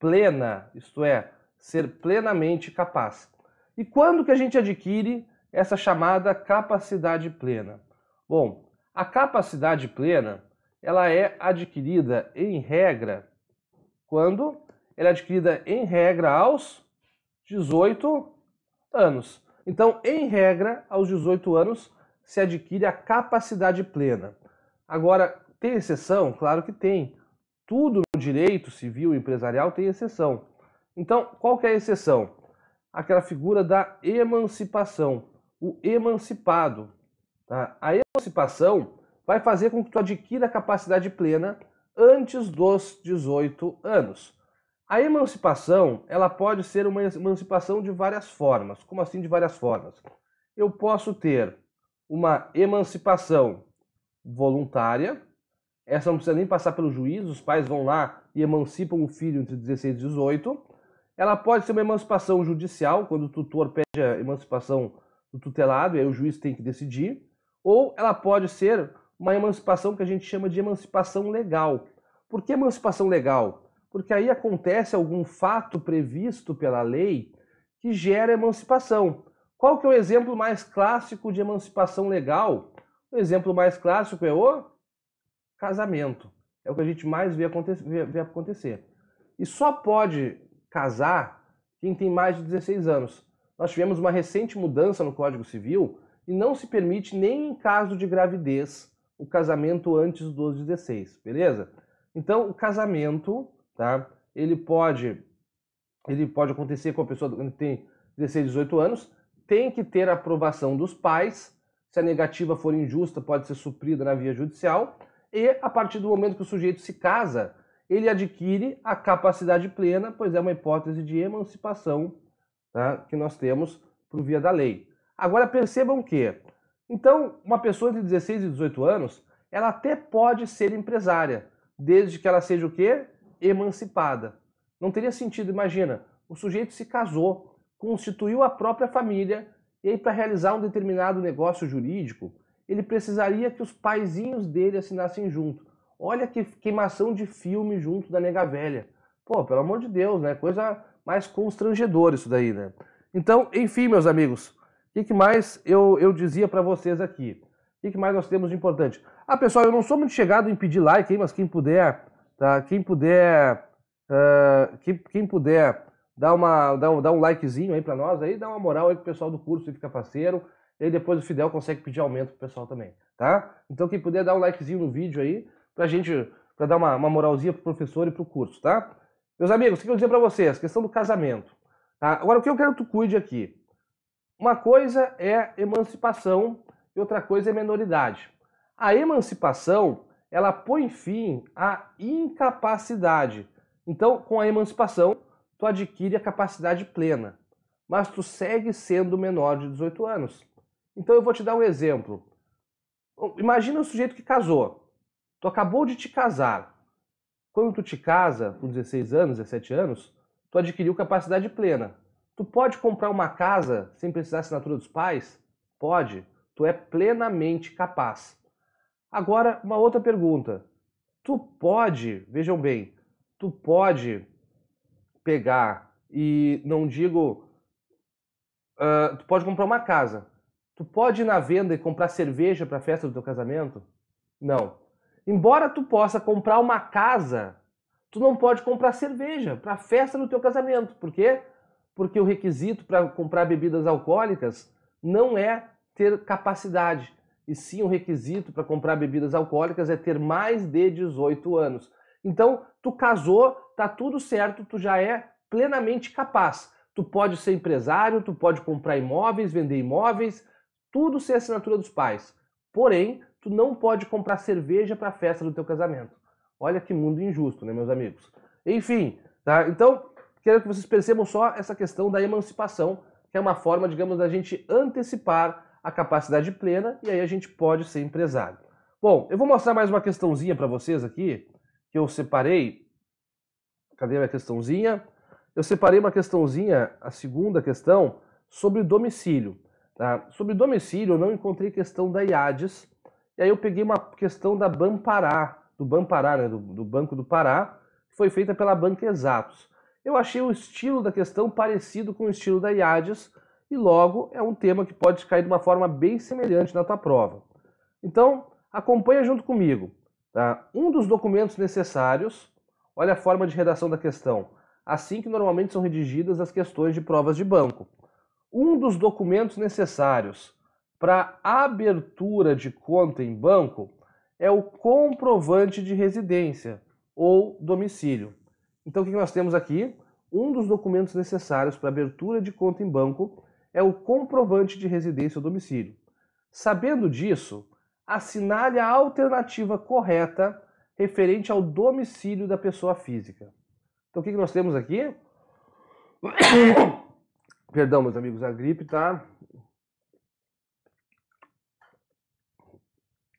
Speaker 1: plena, isto é, ser plenamente capaz. E quando que a gente adquire essa chamada capacidade plena? Bom, a capacidade plena ela é adquirida em regra quando ela é adquirida em regra aos 18 anos. Então, em regra, aos 18 anos se adquire a capacidade plena. Agora, tem exceção? Claro que tem. Tudo no direito civil e empresarial tem exceção. Então, qual que é a exceção? Aquela figura da emancipação o emancipado. Tá? A emancipação vai fazer com que tu adquira a capacidade plena antes dos 18 anos. A emancipação, ela pode ser uma emancipação de várias formas. Como assim de várias formas? Eu posso ter uma emancipação voluntária, essa não precisa nem passar pelo juiz, os pais vão lá e emancipam o filho entre 16 e 18. Ela pode ser uma emancipação judicial, quando o tutor pede a emancipação do tutelado, e aí o juiz tem que decidir, ou ela pode ser uma emancipação que a gente chama de emancipação legal. Por que emancipação legal? Porque aí acontece algum fato previsto pela lei que gera emancipação. Qual que é o exemplo mais clássico de emancipação legal? O exemplo mais clássico é o casamento. É o que a gente mais vê acontecer. E só pode casar quem tem mais de 16 anos. Nós tivemos uma recente mudança no Código Civil e não se permite, nem em caso de gravidez, o casamento antes dos 16, beleza? Então, o casamento, tá? Ele pode, ele pode acontecer com a pessoa que tem 16, 18 anos, tem que ter a aprovação dos pais. Se a negativa for injusta, pode ser suprida na via judicial. E a partir do momento que o sujeito se casa, ele adquire a capacidade plena, pois é uma hipótese de emancipação né, que nós temos por via da lei. Agora percebam que, então, uma pessoa de 16 e 18 anos, ela até pode ser empresária, desde que ela seja o quê? Emancipada. Não teria sentido, imagina, o sujeito se casou, constituiu a própria família, e aí para realizar um determinado negócio jurídico, ele precisaria que os paizinhos dele assinassem junto. Olha que queimação de filme junto da nega velha. Pô, pelo amor de Deus, né? Coisa mais constrangedor isso daí, né? Então, enfim, meus amigos, o que, mais eu, eu dizia para vocês aqui? O que, mais nós temos de importante? Ah, pessoal, eu não sou muito chegado em pedir like, hein, mas quem puder, tá? Quem puder, uh, quem, quem, puder dar, uma, dar, um, dar um likezinho aí para nós, aí dá uma moral aí pro pessoal do curso, fica parceiro. E aí depois o Fidel consegue pedir aumento pro pessoal também, tá? Então quem puder dar um likezinho no vídeo aí, pra gente, pra dar uma, uma moralzinha pro professor e pro curso, tá? Meus amigos, o que eu dizer para vocês? Questão do casamento. Tá? Agora, o que eu quero que tu cuide aqui? Uma coisa é emancipação e outra coisa é menoridade. A emancipação, ela põe fim à incapacidade. Então, com a emancipação, tu adquire a capacidade plena, mas tu segue sendo menor de 18 anos. Então, eu vou te dar um exemplo. Imagina o sujeito que casou. Tu acabou de te casar quando tu te casa com 16 anos, 17 anos, tu adquiriu capacidade plena. Tu pode comprar uma casa sem precisar da assinatura dos pais? Pode. Tu é plenamente capaz. Agora, uma outra pergunta. Tu pode, vejam bem, tu pode pegar e não digo. Uh, tu pode comprar uma casa. Tu pode ir na venda e comprar cerveja para a festa do teu casamento? Não. Embora tu possa comprar uma casa, tu não pode comprar cerveja para a festa do teu casamento. Por quê? Porque o requisito para comprar bebidas alcoólicas não é ter capacidade, e sim o requisito para comprar bebidas alcoólicas é ter mais de 18 anos. Então, tu casou, tá tudo certo, tu já é plenamente capaz. Tu pode ser empresário, tu pode comprar imóveis, vender imóveis, tudo sem assinatura dos pais. Porém, tu não pode comprar cerveja para a festa do teu casamento. Olha que mundo injusto, né, meus amigos? Enfim, tá? Então, quero que vocês percebam só essa questão da emancipação, que é uma forma, digamos, da gente antecipar a capacidade plena e aí a gente pode ser empresário. Bom, eu vou mostrar mais uma questãozinha para vocês aqui, que eu separei. Cadê a questãozinha? Eu separei uma questãozinha, a segunda questão, sobre domicílio. Tá? Sobre domicílio, eu não encontrei questão da IADES, e aí eu peguei uma questão da Bampará, do Bampará, né, do, do Banco do Pará, que foi feita pela Banca Exatos. Eu achei o estilo da questão parecido com o estilo da IADES, e logo é um tema que pode cair de uma forma bem semelhante na tua prova. Então, acompanha junto comigo. Tá? Um dos documentos necessários, olha a forma de redação da questão, assim que normalmente são redigidas as questões de provas de banco. Um dos documentos necessários para abertura de conta em banco é o comprovante de residência ou domicílio. Então, o que nós temos aqui? Um dos documentos necessários para abertura de conta em banco é o comprovante de residência ou domicílio. Sabendo disso, assinale a alternativa correta referente ao domicílio da pessoa física. Então, o que nós temos aqui? (coughs) Perdão, meus amigos, a gripe está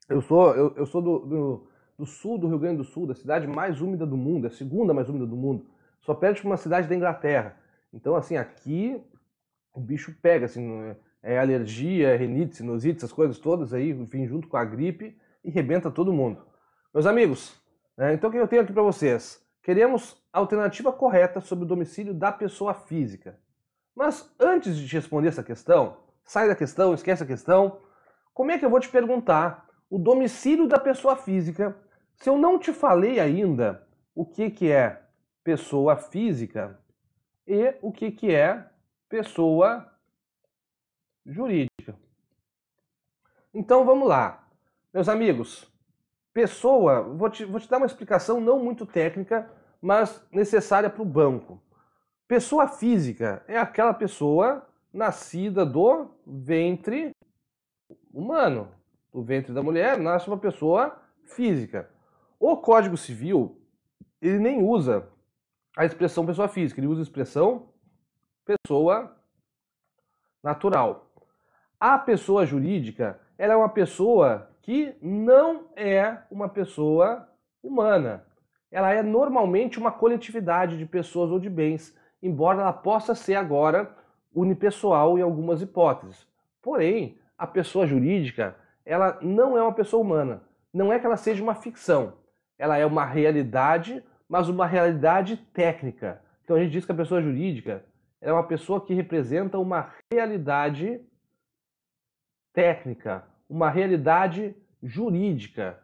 Speaker 1: Eu sou, eu, eu sou do, do, do, sul do Rio Grande do Sul, da cidade mais úmida do mundo, é a segunda mais úmida do mundo. Só perde de uma cidade da Inglaterra. Então, assim, aqui o bicho pega, assim, é, é alergia, é renite, sinusite, essas coisas todas aí, enfim, junto com a gripe e rebenta todo mundo. Meus amigos, né, então o que eu tenho aqui para vocês? Queremos a alternativa correta sobre o domicílio da pessoa física. Mas antes de te responder essa questão, sai da questão, esquece a questão, como é que eu vou te perguntar o domicílio da pessoa física. Se eu não te falei ainda o que, que é pessoa física e o que, que é pessoa jurídica. Então vamos lá, meus amigos. Pessoa, vou te, vou te dar uma explicação não muito técnica, mas necessária para o banco. Pessoa física é aquela pessoa nascida do ventre humano, o ventre da mulher, nasce uma pessoa física. O Código Civil, ele nem usa a expressão pessoa física, ele usa a expressão pessoa natural. A pessoa jurídica, ela é uma pessoa que não é uma pessoa humana. Ela é normalmente uma coletividade de pessoas ou de bens, embora ela possa ser agora unipessoal em algumas hipóteses. Porém, a pessoa jurídica, ela não é uma pessoa humana. Não é que ela seja uma ficção. Ela é uma realidade, mas uma realidade técnica. Então a gente diz que a pessoa é jurídica é uma pessoa que representa uma realidade técnica, uma realidade jurídica,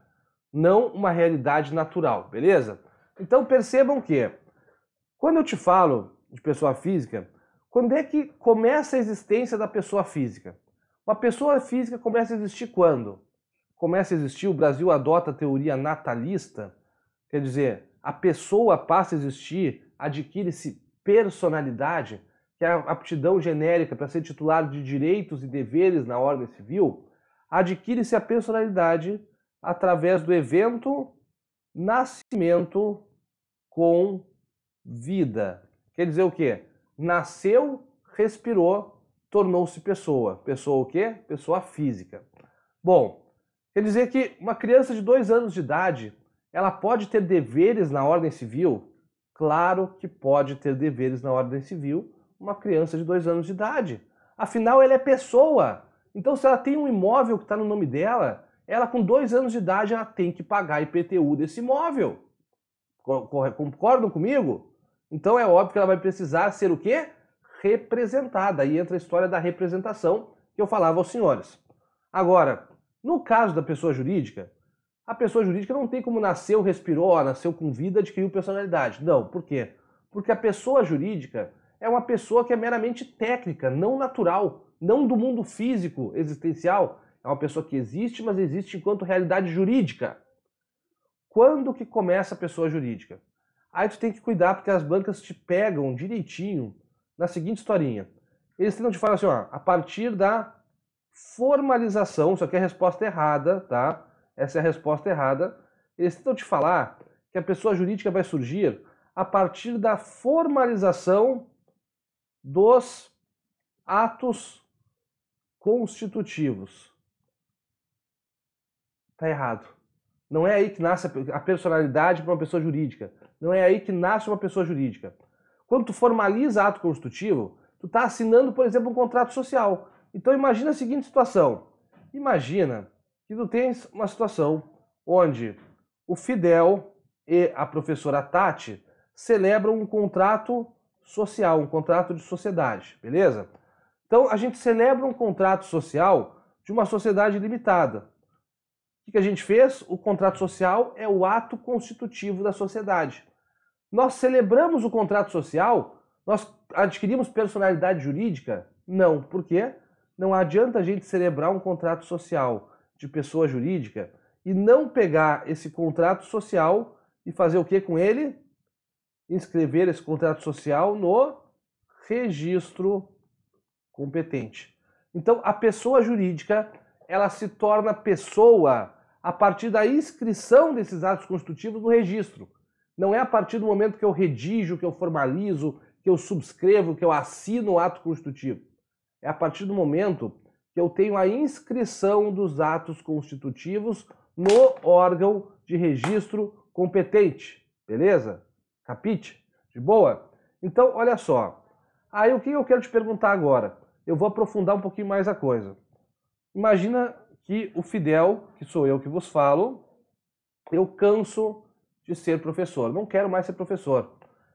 Speaker 1: não uma realidade natural, beleza? Então percebam que quando eu te falo de pessoa física, quando é que começa a existência da pessoa física? Uma pessoa física começa a existir quando? Começa a existir, o Brasil adota a teoria natalista, quer dizer, a pessoa passa a existir, adquire-se personalidade, que é a aptidão genérica para ser titular de direitos e deveres na ordem civil, adquire-se a personalidade através do evento nascimento com vida. Quer dizer o quê? Nasceu, respirou, tornou-se pessoa. Pessoa o quê? Pessoa física. Bom, quer dizer que uma criança de dois anos de idade, ela pode ter deveres na ordem civil? Claro que pode ter deveres na ordem civil uma criança de dois anos de idade. Afinal, ela é pessoa. Então, se ela tem um imóvel que está no nome dela, ela com dois anos de idade ela tem que pagar IPTU desse imóvel. Concordam comigo? Então é óbvio que ela vai precisar ser o quê? representada. Aí entra a história da representação que eu falava aos senhores. Agora, no caso da pessoa jurídica, a pessoa jurídica não tem como nasceu, respirou, nasceu com vida, adquiriu personalidade. Não, por quê? Porque a pessoa jurídica é uma pessoa que é meramente técnica, não natural, não do mundo físico existencial. É uma pessoa que existe, mas existe enquanto realidade jurídica. Quando que começa a pessoa jurídica? Aí tu tem que cuidar porque as bancas te pegam direitinho na seguinte historinha. Eles tentam te falar assim, ó, a partir da formalização, isso aqui é a resposta errada, tá? Essa é a resposta errada. Eles tentam te falar que a pessoa jurídica vai surgir a partir da formalização dos atos constitutivos. Tá errado. Não é aí que nasce a personalidade para uma pessoa jurídica. Não é aí que nasce uma pessoa jurídica. Quando tu formaliza ato constitutivo, tu está assinando, por exemplo, um contrato social. Então imagina a seguinte situação. Imagina que tu tens uma situação onde o Fidel e a professora Tati celebram um contrato social, um contrato de sociedade, beleza? Então a gente celebra um contrato social de uma sociedade limitada. O que a gente fez? O contrato social é o ato constitutivo da sociedade. Nós celebramos o contrato social? Nós adquirimos personalidade jurídica? Não. Por quê? Não adianta a gente celebrar um contrato social de pessoa jurídica e não pegar esse contrato social e fazer o que com ele? Inscrever esse contrato social no registro competente. Então, a pessoa jurídica, ela se torna pessoa a partir da inscrição desses atos constitutivos no registro. Não é a partir do momento que eu redijo, que eu formalizo, que eu subscrevo, que eu assino o ato constitutivo. É a partir do momento que eu tenho a inscrição dos atos constitutivos no órgão de registro competente. Beleza? Capite? De boa? Então, olha só. Aí o que eu quero te perguntar agora? Eu vou aprofundar um pouquinho mais a coisa. Imagina que o Fidel, que sou eu que vos falo, eu canso de ser professor. Não quero mais ser professor.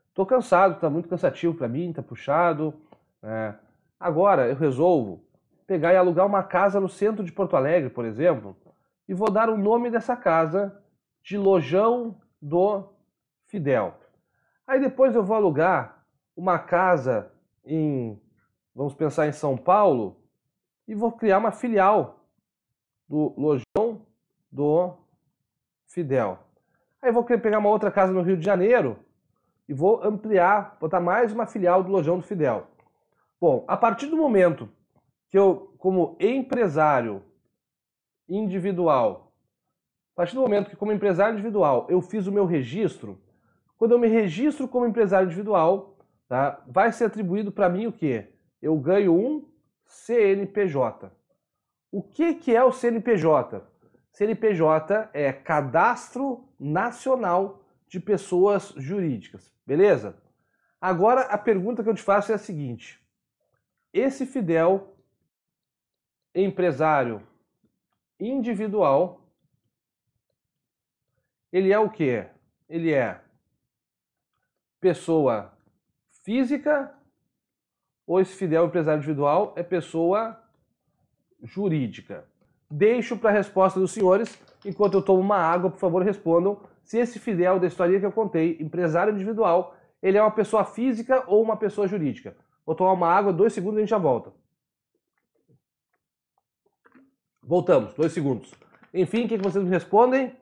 Speaker 1: Estou cansado, está muito cansativo para mim, está puxado. É. Agora eu resolvo pegar e alugar uma casa no centro de Porto Alegre, por exemplo, e vou dar o nome dessa casa de Lojão do Fidel. Aí depois eu vou alugar uma casa em, vamos pensar em São Paulo, e vou criar uma filial do Lojão do Fidel. Aí vou querer pegar uma outra casa no Rio de Janeiro e vou ampliar, botar mais uma filial do Lojão do Fidel. Bom, a partir do momento que eu, como empresário individual, a partir do momento que, como empresário individual, eu fiz o meu registro, quando eu me registro como empresário individual, tá, vai ser atribuído para mim o quê? Eu ganho um CNPJ. O que, que é o CNPJ? CNPJ é Cadastro Nacional de Pessoas Jurídicas, beleza? Agora a pergunta que eu te faço é a seguinte: esse Fidel empresário individual, ele é o que? Ele é pessoa física ou esse Fidel empresário individual é pessoa jurídica? Deixo para a resposta dos senhores. Enquanto eu tomo uma água, por favor, respondam se esse Fidel da história que eu contei, empresário individual, ele é uma pessoa física ou uma pessoa jurídica. Vou tomar uma água, dois segundos e a gente já volta. Voltamos, dois segundos. Enfim, o que vocês me respondem?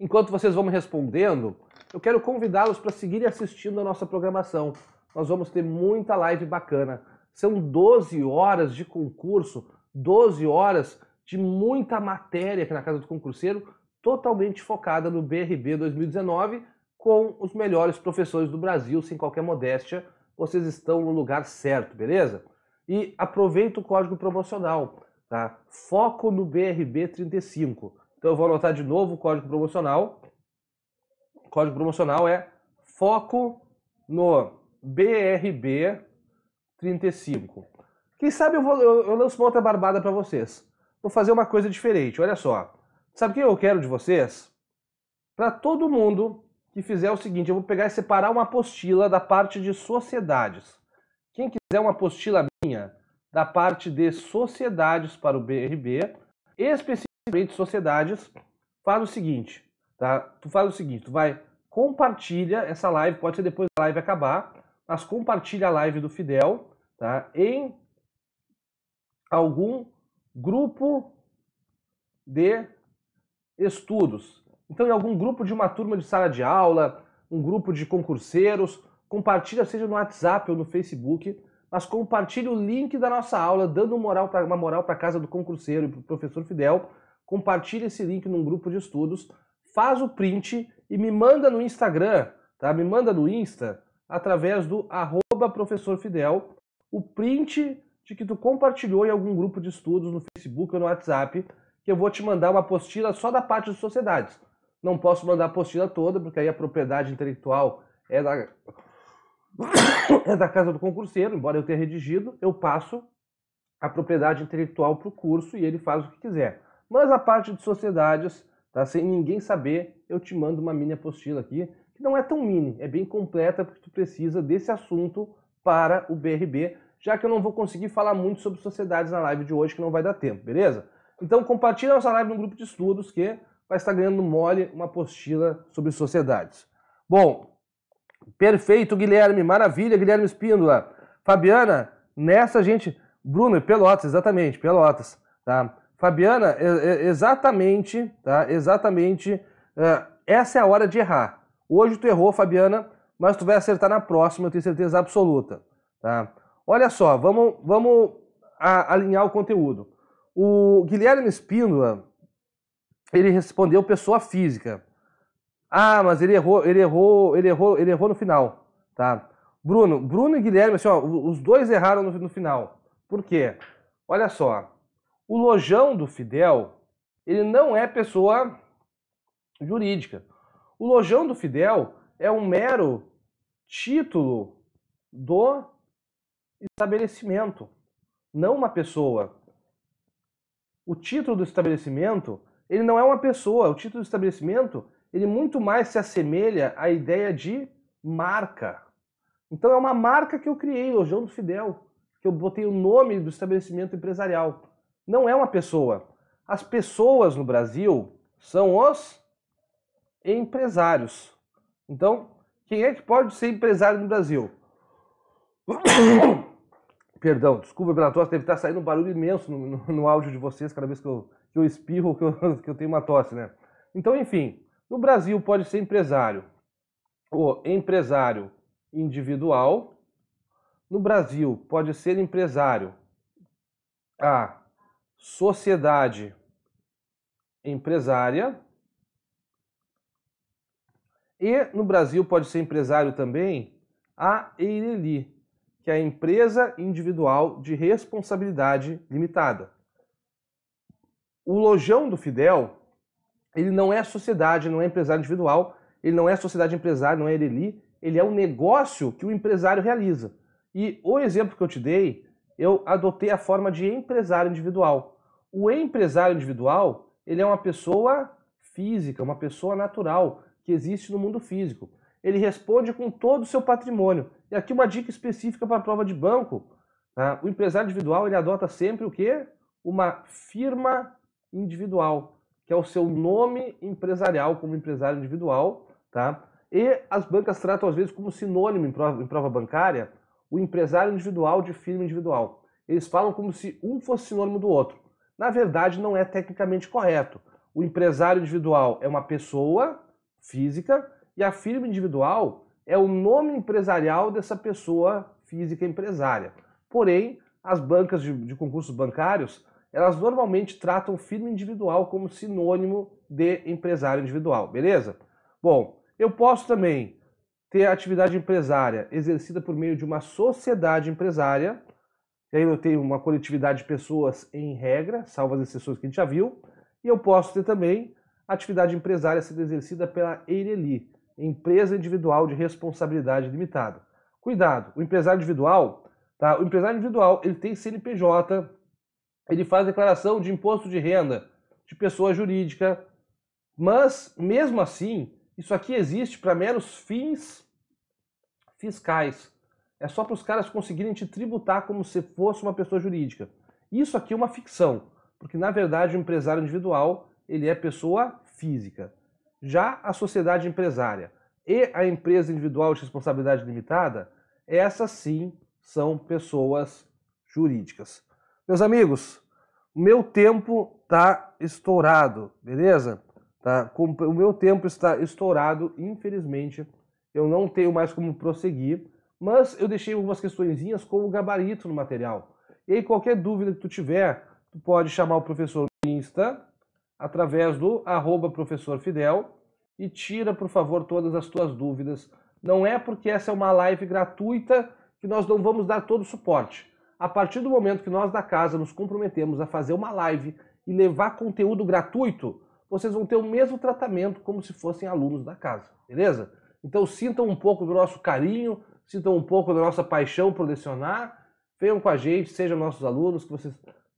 Speaker 1: Enquanto vocês vão me respondendo, eu quero convidá-los para seguirem assistindo a nossa programação. Nós vamos ter muita live bacana. São 12 horas de concurso, 12 horas de muita matéria aqui na Casa do Concurseiro, totalmente focada no BRB 2019, com os melhores professores do Brasil, sem qualquer modéstia. Vocês estão no lugar certo, beleza? E aproveita o código promocional, tá? Foco no BRB 35. Então eu vou anotar de novo o código promocional. O código promocional é Foco no BRB 35. Quem sabe eu, vou, eu, eu lanço uma outra barbada para vocês vou fazer uma coisa diferente. Olha só. Sabe o que eu quero de vocês? Para todo mundo que fizer o seguinte, eu vou pegar e separar uma apostila da parte de sociedades. Quem quiser uma apostila minha da parte de sociedades para o BRB, especificamente sociedades, faz o seguinte, tá? Tu faz o seguinte, tu vai compartilha essa live, pode ser depois da live acabar, mas compartilha a live do Fidel, tá? Em algum grupo de estudos. Então, em algum grupo de uma turma de sala de aula, um grupo de concurseiros, compartilha, seja no WhatsApp ou no Facebook, mas compartilhe o link da nossa aula, dando moral pra, uma moral para a casa do concurseiro e para o professor Fidel. Compartilhe esse link num grupo de estudos, faz o print e me manda no Instagram, tá? Me manda no Insta, através do arroba professor Fidel, o print de que tu compartilhou em algum grupo de estudos no Facebook ou no WhatsApp, que eu vou te mandar uma apostila só da parte de sociedades. Não posso mandar a apostila toda, porque aí a propriedade intelectual é da, (coughs) é da casa do concurseiro, embora eu tenha redigido, eu passo a propriedade intelectual para o curso e ele faz o que quiser. Mas a parte de sociedades, tá? sem ninguém saber, eu te mando uma mini apostila aqui, que não é tão mini, é bem completa, porque tu precisa desse assunto para o BRB, já que eu não vou conseguir falar muito sobre sociedades na live de hoje, que não vai dar tempo, beleza? Então compartilha nossa live no grupo de estudos que vai estar ganhando mole uma apostila sobre sociedades. Bom, perfeito, Guilherme, maravilha, Guilherme Espíndola. Fabiana, nessa gente. Bruno, Pelotas, exatamente, Pelotas, tá? Fabiana, exatamente, tá? Exatamente. Eh, essa é a hora de errar. Hoje tu errou, Fabiana, mas tu vai acertar na próxima, eu tenho certeza absoluta, tá? Olha só, vamos, vamos alinhar o conteúdo. O Guilherme Espíndola, ele respondeu pessoa física. Ah, mas ele errou, ele errou, ele errou, ele errou no final, tá? Bruno, Bruno e Guilherme, assim, ó, os dois erraram no, no final. Por quê? Olha só, o lojão do Fidel, ele não é pessoa jurídica. O lojão do Fidel é um mero título do estabelecimento, não uma pessoa. O título do estabelecimento, ele não é uma pessoa. O título do estabelecimento, ele muito mais se assemelha à ideia de marca. Então é uma marca que eu criei, o João do Fidel, que eu botei o nome do estabelecimento empresarial. Não é uma pessoa. As pessoas no Brasil são os empresários. Então, quem é que pode ser empresário no Brasil? (coughs) Perdão, desculpa pela tosse, deve estar saindo um barulho imenso no, no, no áudio de vocês cada vez que eu, que eu espirro que eu, (laughs) que eu tenho uma tosse, né? Então, enfim, no Brasil pode ser empresário ou empresário individual. No Brasil pode ser empresário a sociedade empresária. E no Brasil pode ser empresário também a Eireli, que é a empresa individual de responsabilidade limitada. O lojão do Fidel, ele não é sociedade, não é empresário individual, ele não é sociedade empresário, não é Ereli, ele é um negócio que o empresário realiza. E o exemplo que eu te dei, eu adotei a forma de empresário individual. O empresário individual, ele é uma pessoa física, uma pessoa natural que existe no mundo físico. Ele responde com todo o seu patrimônio. E aqui uma dica específica para a prova de banco. Tá? O empresário individual ele adota sempre o quê? Uma firma individual, que é o seu nome empresarial como empresário individual. Tá? E as bancas tratam às vezes como sinônimo em prova, em prova bancária o empresário individual de firma individual. Eles falam como se um fosse sinônimo do outro. Na verdade, não é tecnicamente correto. O empresário individual é uma pessoa física e a firma individual é o nome empresarial dessa pessoa física empresária. Porém, as bancas de, de concursos bancários, elas normalmente tratam firma individual como sinônimo de empresário individual, beleza? Bom, eu posso também ter a atividade empresária exercida por meio de uma sociedade empresária, e aí eu tenho uma coletividade de pessoas em regra, salvo as exceções que a gente já viu, e eu posso ter também a atividade empresária sendo exercida pela Eireli, empresa individual de responsabilidade limitada. Cuidado, o empresário individual, tá? O empresário individual, ele tem CNPJ, ele faz declaração de imposto de renda de pessoa jurídica, mas mesmo assim, isso aqui existe para meros fins fiscais. É só para os caras conseguirem te tributar como se fosse uma pessoa jurídica. Isso aqui é uma ficção, porque na verdade o empresário individual, ele é pessoa física. Já a sociedade empresária e a empresa individual de responsabilidade limitada, essas sim são pessoas jurídicas. Meus amigos, meu tempo está estourado, beleza? Tá, o meu tempo está estourado, infelizmente. Eu não tenho mais como prosseguir, mas eu deixei algumas questõezinhas como gabarito no material. E aí, qualquer dúvida que tu tiver, tu pode chamar o professor no Insta, através do arroba professor Fidel e tira, por favor, todas as tuas dúvidas. Não é porque essa é uma live gratuita que nós não vamos dar todo o suporte. A partir do momento que nós da casa nos comprometemos a fazer uma live e levar conteúdo gratuito, vocês vão ter o mesmo tratamento como se fossem alunos da casa, beleza? Então sintam um pouco do nosso carinho, sintam um pouco da nossa paixão por lecionar, venham com a gente, sejam nossos alunos, que vocês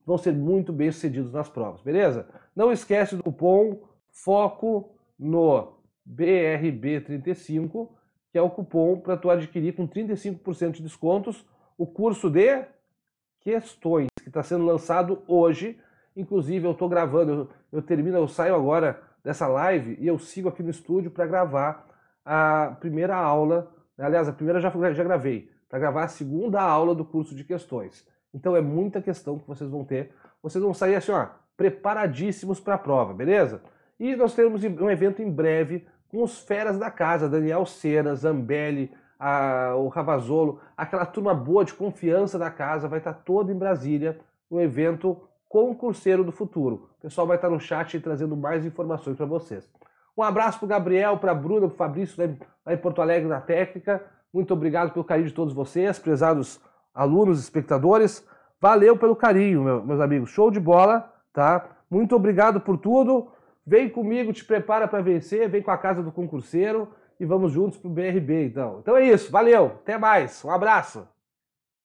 Speaker 1: vão ser muito bem sucedidos nas provas, beleza? Não esquece do cupom FOCO no BRB35, que é o cupom para tu adquirir com 35% de descontos o curso de questões, que está sendo lançado hoje. Inclusive, eu estou gravando, eu, eu, termino, eu saio agora dessa live e eu sigo aqui no estúdio para gravar a primeira aula. Aliás, a primeira já, já gravei, para gravar a segunda aula do curso de questões. Então é muita questão que vocês vão ter. Vocês vão sair assim, ó, preparadíssimos para a prova, beleza? E nós teremos um evento em breve com os feras da casa, Daniel Cera, Zambelli, a, o Ravazolo, aquela turma boa de confiança da casa, vai estar tá toda em Brasília, um evento Concurseiro do Futuro. O pessoal vai estar tá no chat trazendo mais informações para vocês. Um abraço para o Gabriel, para a Bruna, para o Fabrício, lá em Porto Alegre, na técnica. Muito obrigado pelo carinho de todos vocês, prezados alunos, espectadores. Valeu pelo carinho, meus amigos. Show de bola, tá? Muito obrigado por tudo. Vem comigo, te prepara para vencer, vem com a casa do concurseiro e vamos juntos pro BRB, então. Então é isso, valeu, até mais, um abraço.